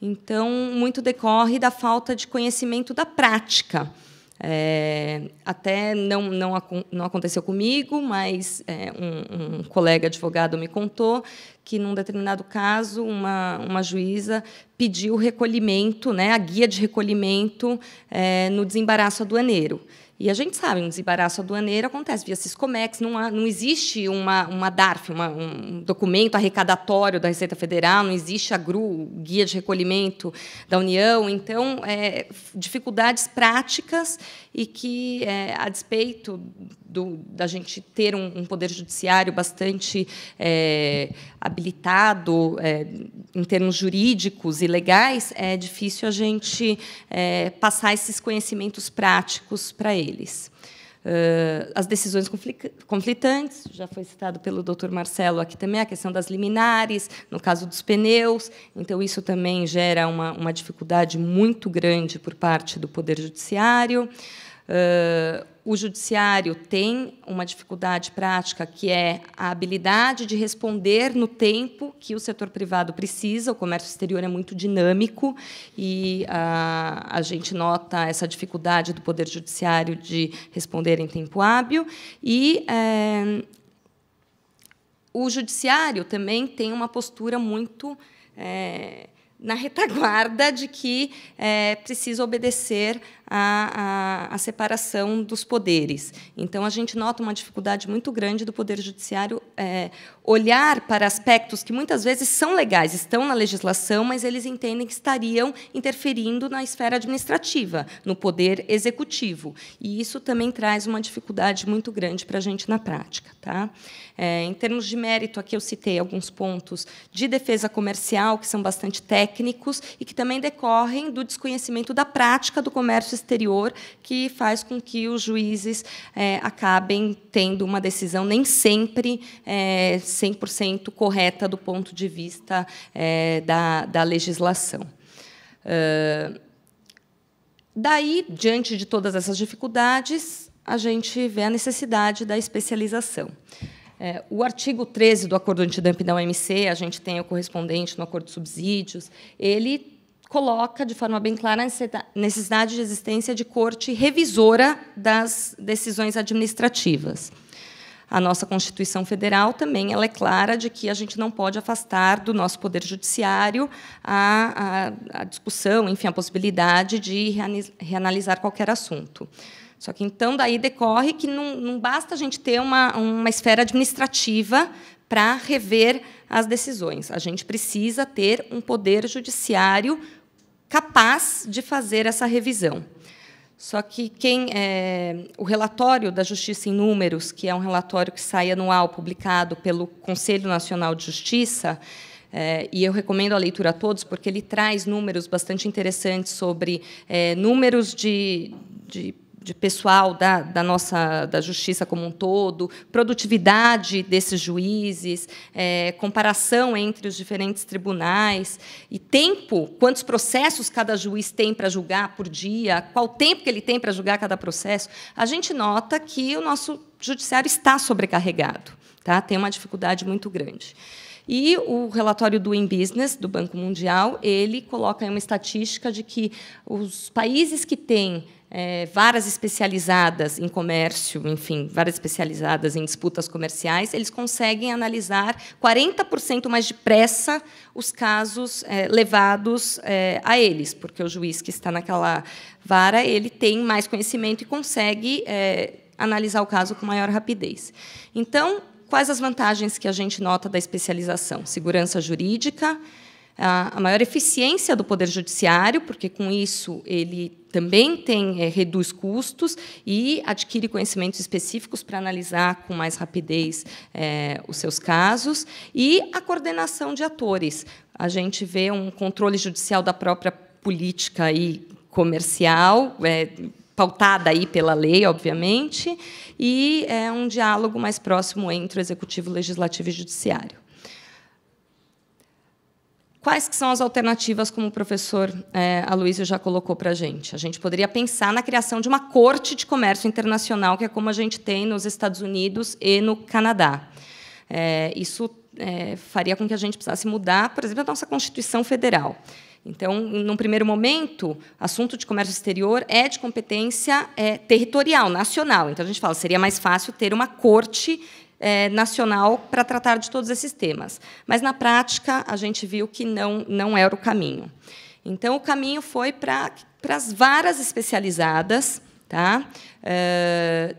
Então, muito decorre da falta de conhecimento da prática é, até não, não, não aconteceu comigo, mas é, um, um, colega advogado me contou que, num determinado caso, uma, uma juíza pediu o recolhimento, né, a guia de recolhimento é, no desembaraço aduaneiro. E a gente sabe, um desembaraço aduaneiro acontece via Ciscomex, não, há, não existe uma, uma DARF, uma, um documento arrecadatório da Receita Federal, não existe a GRU, Guia de Recolhimento da União. Então, é, dificuldades práticas e que, é, a despeito do, da gente ter um, um poder judiciário bastante é, habilitado é, em termos jurídicos e legais, é difícil a gente é, passar esses conhecimentos práticos para eles. Uh, as decisões conflitantes, já foi citado pelo doutor Marcelo aqui também, a questão das liminares, no caso dos pneus. Então, isso também gera uma, uma dificuldade muito grande por parte do Poder Judiciário. Ah, o judiciário tem uma dificuldade prática, que é a habilidade de responder no tempo que o setor privado precisa. O comércio exterior é muito dinâmico e a, ah, a gente nota essa dificuldade do Poder Judiciário de responder em tempo hábil. E é, o judiciário também tem uma postura muito. É, na retaguarda de que é, precisa obedecer a, a, a, separação dos poderes. Então, a gente nota uma dificuldade muito grande do Poder Judiciário é, olhar para aspectos que muitas vezes são legais, estão na legislação, mas eles entendem que estariam interferindo na esfera administrativa, no poder executivo. E isso também traz uma dificuldade muito grande para a gente na prática. Tá? É, em termos de mérito, aqui eu citei alguns pontos de defesa comercial, que são bastante técnicos e que também decorrem do desconhecimento da prática do comércio exterior que faz com que os juízes é, acabem tendo uma decisão nem sempre é, 100% correta do ponto de vista é, da, da legislação. daí, diante de todas essas dificuldades, a gente vê a necessidade da especialização. É, o artigo 13 do Acordo Antidumping da OMC, a gente tem o correspondente no Acordo de Subsídios, ele coloca de forma bem clara a necessidade de existência de corte revisora das decisões administrativas. A nossa Constituição Federal também ela é clara de que a gente não pode afastar do nosso Poder Judiciário a, a, a discussão, enfim, a possibilidade de reanalisar qualquer assunto. Só que então daí decorre que não, não basta a gente ter uma, uma esfera administrativa para rever as decisões. A gente precisa ter um poder judiciário capaz de fazer essa revisão. Só que quem é, o relatório da Justiça em Números, que é um relatório que sai anual, publicado pelo Conselho Nacional de Justiça, é, e eu recomendo a leitura a todos, porque ele traz números bastante interessantes sobre é, números de, de de pessoal da, da, nossa da justiça como um todo, produtividade desses juízes, é, comparação entre os diferentes tribunais e tempo, quantos processos cada juiz tem para julgar por dia, qual tempo que ele tem para julgar cada processo, a gente nota que o nosso judiciário está sobrecarregado, tá? Tem uma dificuldade muito grande. E o relatório do In Business, do Banco Mundial, ele coloca uma estatística de que os países que têm é, varas especializadas em comércio, enfim, varas especializadas em disputas comerciais, eles conseguem analisar 40% mais depressa os casos é, levados é, a eles, porque o juiz que está naquela vara ele tem mais conhecimento e consegue é, analisar o caso com maior rapidez. Então, quais as vantagens que a gente nota da especialização? Segurança jurídica, a maior eficiência do poder judiciário, porque com isso ele também tem, é, reduz custos e adquire conhecimentos específicos para analisar com mais rapidez é, os seus casos. E a coordenação de atores. A gente vê um controle judicial da própria política e comercial, é, pautada aí pela lei, obviamente, e é, um diálogo mais próximo entre o executivo, legislativo e judiciário. Quais que são as alternativas, como o professor é, Aloysio já colocou para a gente? A gente poderia pensar na criação de uma corte de comércio internacional, que é como a gente tem nos Estados Unidos e no Canadá. É, isso é, faria com que a gente precisasse mudar, por exemplo, a nossa Constituição Federal. Então, num primeiro momento, assunto de comércio exterior é de competência é, territorial, nacional. Então, a gente fala, seria mais fácil ter uma corte é, nacional para tratar de todos esses temas. Mas, na prática, a gente viu que não, não era o caminho. Então, o caminho foi para as varas especializadas. Tá? É,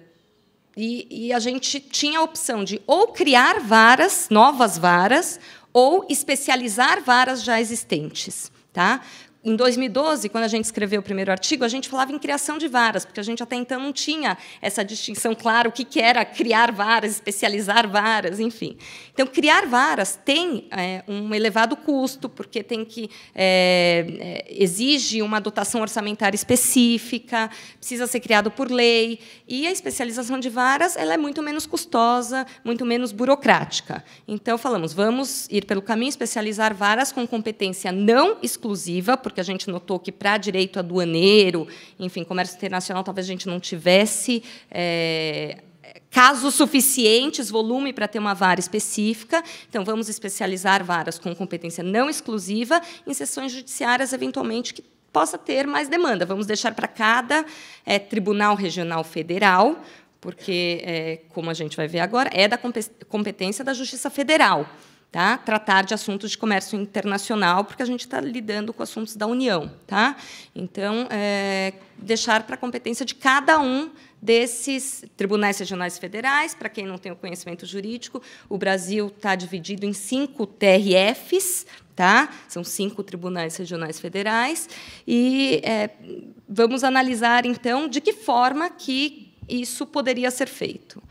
e, e, a gente tinha a opção de ou criar varas, novas varas, ou especializar varas já existentes. Tá? em 2012, quando a gente escreveu o primeiro artigo, a gente falava em criação de varas, porque a gente até então não tinha essa distinção clara, o que, que era criar varas, especializar varas, enfim. Então, criar varas tem é, um elevado custo, porque tem que é, é exige uma dotação orçamentária específica, precisa ser criado por lei, e a especialização de varas ela é muito menos custosa, muito menos burocrática. Então, falamos, vamos ir pelo caminho especializar varas com competência não exclusiva, porque a gente notou que para direito aduaneiro, enfim, comércio internacional, talvez a gente não tivesse é, casos suficientes, volume para ter uma vara específica. Então, vamos especializar varas com competência não exclusiva em sessões judiciárias, eventualmente, que possa ter mais demanda. Vamos deixar para cada é, tribunal regional federal, porque, é, como a gente vai ver agora, é da competência da Justiça Federal tá? Tratar de assuntos de comércio internacional, porque a gente está lidando com assuntos da União, tá? Então, é, deixar para a competência de cada um desses tribunais regionais federais, para quem não tem o conhecimento jurídico, o Brasil está dividido em cinco TRFs, tá? São cinco tribunais regionais federais e é, vamos analisar então de que forma que isso poderia ser feito.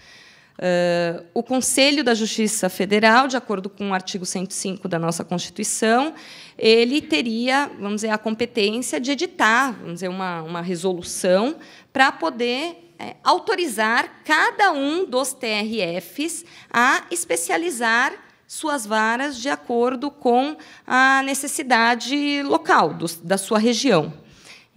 Uh, o Conselho da Justiça Federal, de acordo com o artigo 105 da nossa Constituição, ele teria, vamos dizer, a competência de editar, vamos dizer, uma, uma resolução para poder é, autorizar cada um dos TRFs a especializar suas varas de acordo com a necessidade local do, da sua região.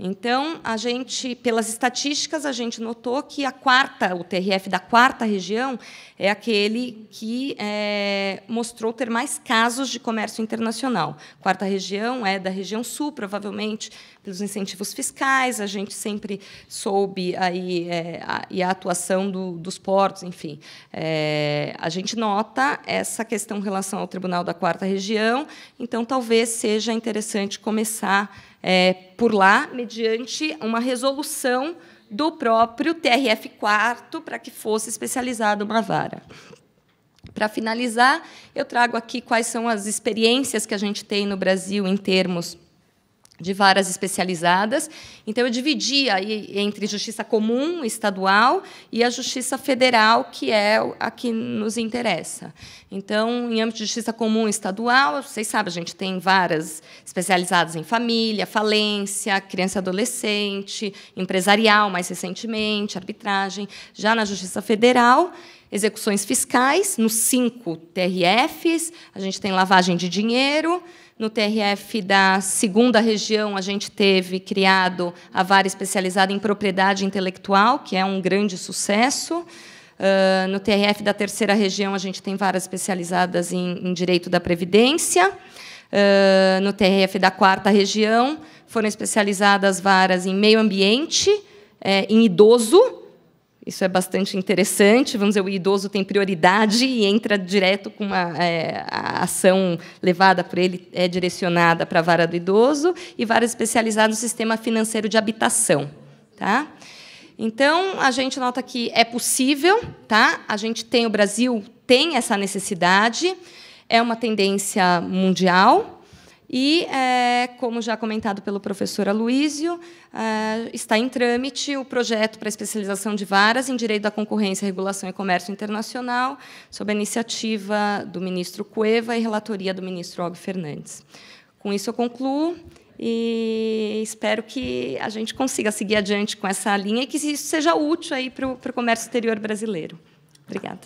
Então, a gente, pelas estatísticas, a gente notou que a quarta, o TRF da quarta região, é aquele que é, mostrou ter mais casos de comércio internacional. Quarta região é da região sul, provavelmente pelos incentivos fiscais. A gente sempre soube aí é, a, e a atuação do, dos portos, enfim. É, a gente nota essa questão em relação ao Tribunal da Quarta Região. Então, talvez seja interessante começar é, por lá, mediante uma resolução do próprio TRF4 para que fosse especializada uma vara. Para finalizar, eu trago aqui quais são as experiências que a gente tem no Brasil em termos de varas especializadas. Então, eu dividia entre justiça comum, estadual, e a justiça federal, que é a que nos interessa. Então, em âmbito de justiça comum estadual, vocês sabem, a gente tem varas especializadas em família, falência, criança e adolescente, empresarial, mais recentemente, arbitragem. Já na justiça federal, execuções fiscais, nos cinco TRFs, a gente tem lavagem de dinheiro, no TRF da segunda região, a gente teve criado a vara especializada em propriedade intelectual, que é um grande sucesso. Uh, no TRF da terceira região, a gente tem varas especializadas em, em direito da previdência. Uh, no TRF da quarta região, foram especializadas varas em meio ambiente, eh, em idoso, isso é bastante interessante. Vamos dizer, o idoso tem prioridade e entra direto com uma é, a ação levada por ele é direcionada para a vara do idoso e varas especializadas no sistema financeiro de habitação, tá? Então a gente nota que é possível, tá? A gente tem o Brasil tem essa necessidade, é uma tendência mundial. E, é, como já comentado pelo professor Aloysio, é, está em trâmite o projeto para especialização de varas em direito da concorrência, regulação e comércio internacional, sob a iniciativa do ministro Cueva e relatoria do ministro Og Fernandes. Com isso, eu concluo e espero que a gente consiga seguir adiante com essa linha e que isso seja útil aí para o comércio exterior brasileiro. Obrigada.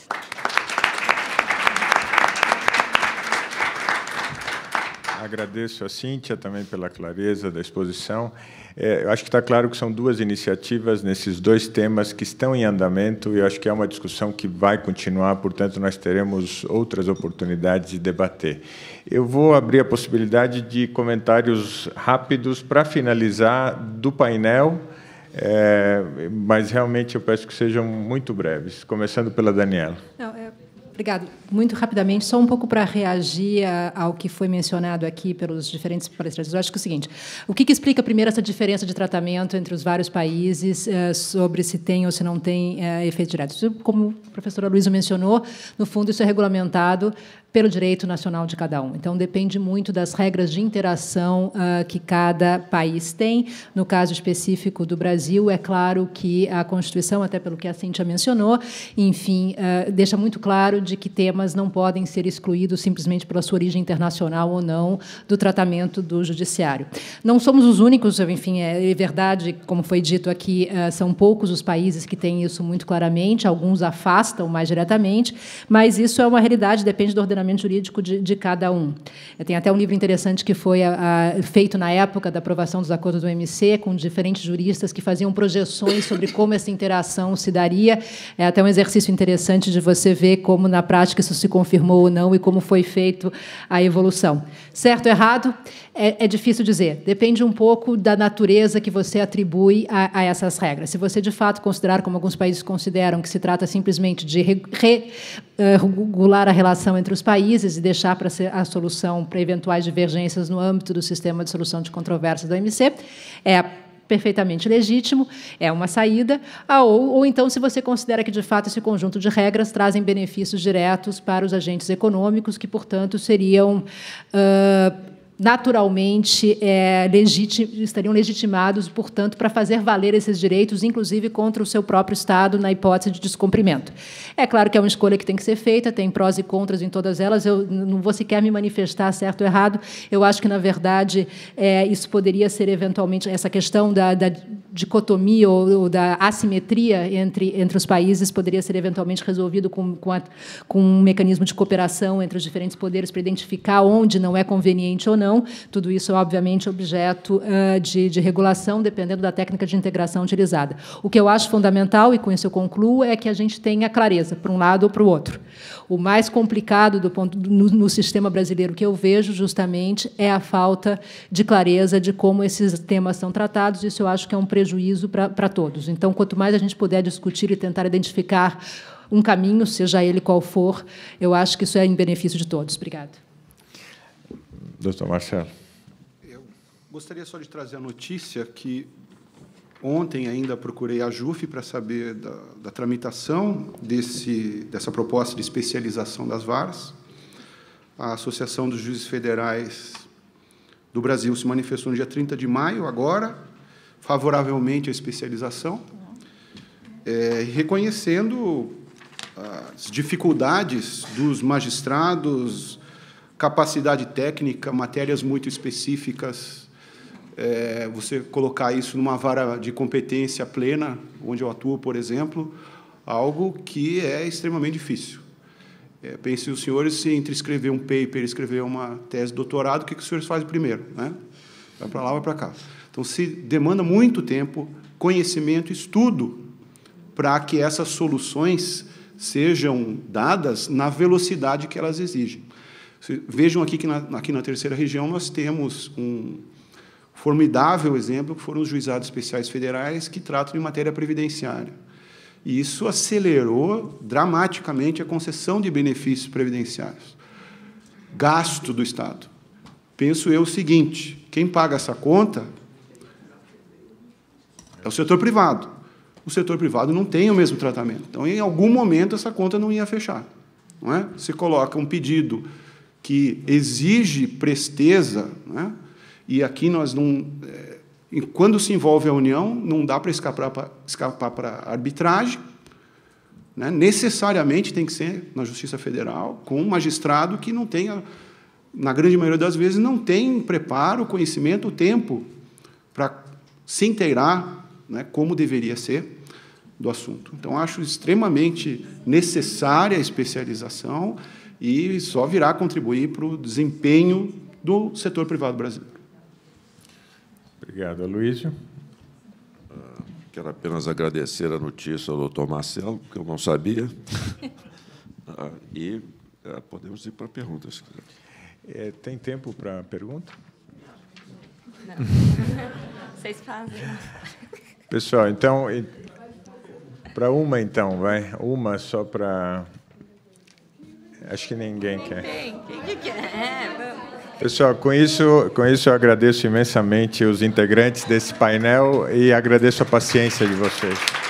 Agradeço a Cíntia também pela clareza da exposição. É, eu acho que está claro que são duas iniciativas nesses dois temas que estão em andamento e eu acho que é uma discussão que vai continuar, portanto, nós teremos outras oportunidades de debater. Eu vou abrir a possibilidade de comentários rápidos para finalizar do painel, é, mas realmente eu peço que sejam muito breves, começando pela Daniela. Não, Obrigado. Muito rapidamente, só um pouco para reagir ao que foi mencionado aqui pelos diferentes palestrantes. Eu acho que é o seguinte: o que, que, explica primeiro essa diferença de tratamento entre os vários países eh, sobre se tem ou se não tem eh, efeito direto? Como a professora Luísa mencionou, no fundo isso é regulamentado pelo direito nacional de cada um. Então, depende muito das regras de interação uh, que cada país tem. No caso específico do Brasil, é claro que a Constituição, até pelo que a Cintia mencionou, enfim, uh, deixa muito claro de que temas não podem ser excluídos simplesmente pela sua origem internacional ou não do tratamento do judiciário. Não somos os únicos, enfim, é, é verdade, como foi dito aqui, uh, são poucos os países que têm isso muito claramente, alguns afastam mais diretamente, mas isso é uma realidade, depende do ordenamento ordenamento jurídico de, de cada um. Tem até um livro interessante que foi a, ah, a, ah, feito na época da aprovação dos acordos do MC, com diferentes juristas que faziam projeções sobre como essa interação se daria. É até um exercício interessante de você ver como, na prática, isso se confirmou ou não e como foi feito a evolução. Certo ou errado? É, é difícil dizer. Depende um pouco da natureza que você atribui a, a essas regras. Se você, de fato, considerar, como alguns países consideram, que se trata simplesmente de eh, regular a relação entre os países e deixar para ser a solução para eventuais divergências no âmbito do sistema de solução de controvérsias da OMC é perfeitamente legítimo, é uma saída, ou, ou então se você considera que, de fato, esse conjunto de regras trazem benefícios diretos para os agentes econômicos, que, portanto, seriam... Uh, naturalmente é, estariam legitimados, portanto, para fazer valer esses direitos, inclusive contra o seu próprio Estado, na hipótese de descumprimento. É claro que é uma escolha que tem que ser feita, tem prós e contras em todas elas, eu não vou sequer me manifestar certo ou errado, eu acho que, na verdade, é, isso poderia ser eventualmente, essa questão da, da dicotomia ou, ou, da assimetria entre, entre os países poderia ser eventualmente resolvido com, com, a, com um mecanismo de cooperação entre os diferentes poderes para identificar onde não é conveniente ou não, não. Tudo isso é, obviamente, objeto ah, de, de regulação, dependendo da técnica de integração utilizada. O que eu acho fundamental, e com isso eu concluo, é que a gente tenha clareza para um lado ou para o outro. O mais complicado do ponto, no, no sistema brasileiro que eu vejo, justamente, é a falta de clareza de como esses temas são tratados. Isso eu acho que é um prejuízo para, para todos. Então, quanto mais a gente puder discutir e tentar identificar um caminho, seja ele qual for, eu acho que isso é em benefício de todos. Obrigada. Doutor Marcelo. Eu gostaria só de trazer a notícia que Ontem ainda procurei a JUF para saber da, da, tramitação desse, dessa proposta de especialização das varas. A Associação dos Juízes Federais do Brasil se manifestou no dia 30 de maio, agora, favoravelmente à especialização, é, reconhecendo ah, as dificuldades dos magistrados capacidade técnica, matérias muito específicas, é, você colocar isso numa vara de competência plena, onde eu atuo, por exemplo, algo que é extremamente difícil. É, pense os senhores se entre escrever um paper, escrever uma tese de doutorado, o que, que os senhores fazem primeiro, né? Vai para lá, vai para cá. Então se demanda muito tempo, conhecimento, estudo para que essas soluções sejam dadas na velocidade que elas exigem vejam aqui que, na, aqui na terceira região, nós temos um formidável exemplo, que foram os juizados especiais federais, que tratam de matéria previdenciária. E isso acelerou dramaticamente a concessão de benefícios previdenciários. Gasto do Estado. Penso eu o seguinte: quem paga essa conta é o setor privado. O setor privado não tem o mesmo tratamento. Então, em algum momento, essa conta não ia fechar. Não é? Você coloca um pedido que exige presteza, né? e aqui nós não. É, quando se envolve a União, não dá para escapar para escapar arbitragem. Né? Necessariamente tem que ser na Justiça Federal, com um magistrado que não tenha, na grande maioria das vezes, não tem preparo, conhecimento, tempo para se inteirar né, como deveria ser do assunto. Então, acho extremamente necessária a especialização e só virá contribuir para o desempenho do setor privado brasileiro. Obrigado, Luísio. Ah, quero apenas agradecer a notícia ao doutor Marcelo, que eu não sabia. (laughs) Ah, e ah, podemos ir para perguntas, se quiser. É, tem tempo para pergunta? Não. (laughs) Vocês fazem. Pessoal, então, para uma, então, vai. Uma só para Acho que ninguém quer. Quem quer? É, Pessoal, com isso, com isso eu agradeço imensamente os integrantes desse painel e agradeço a paciência de vocês.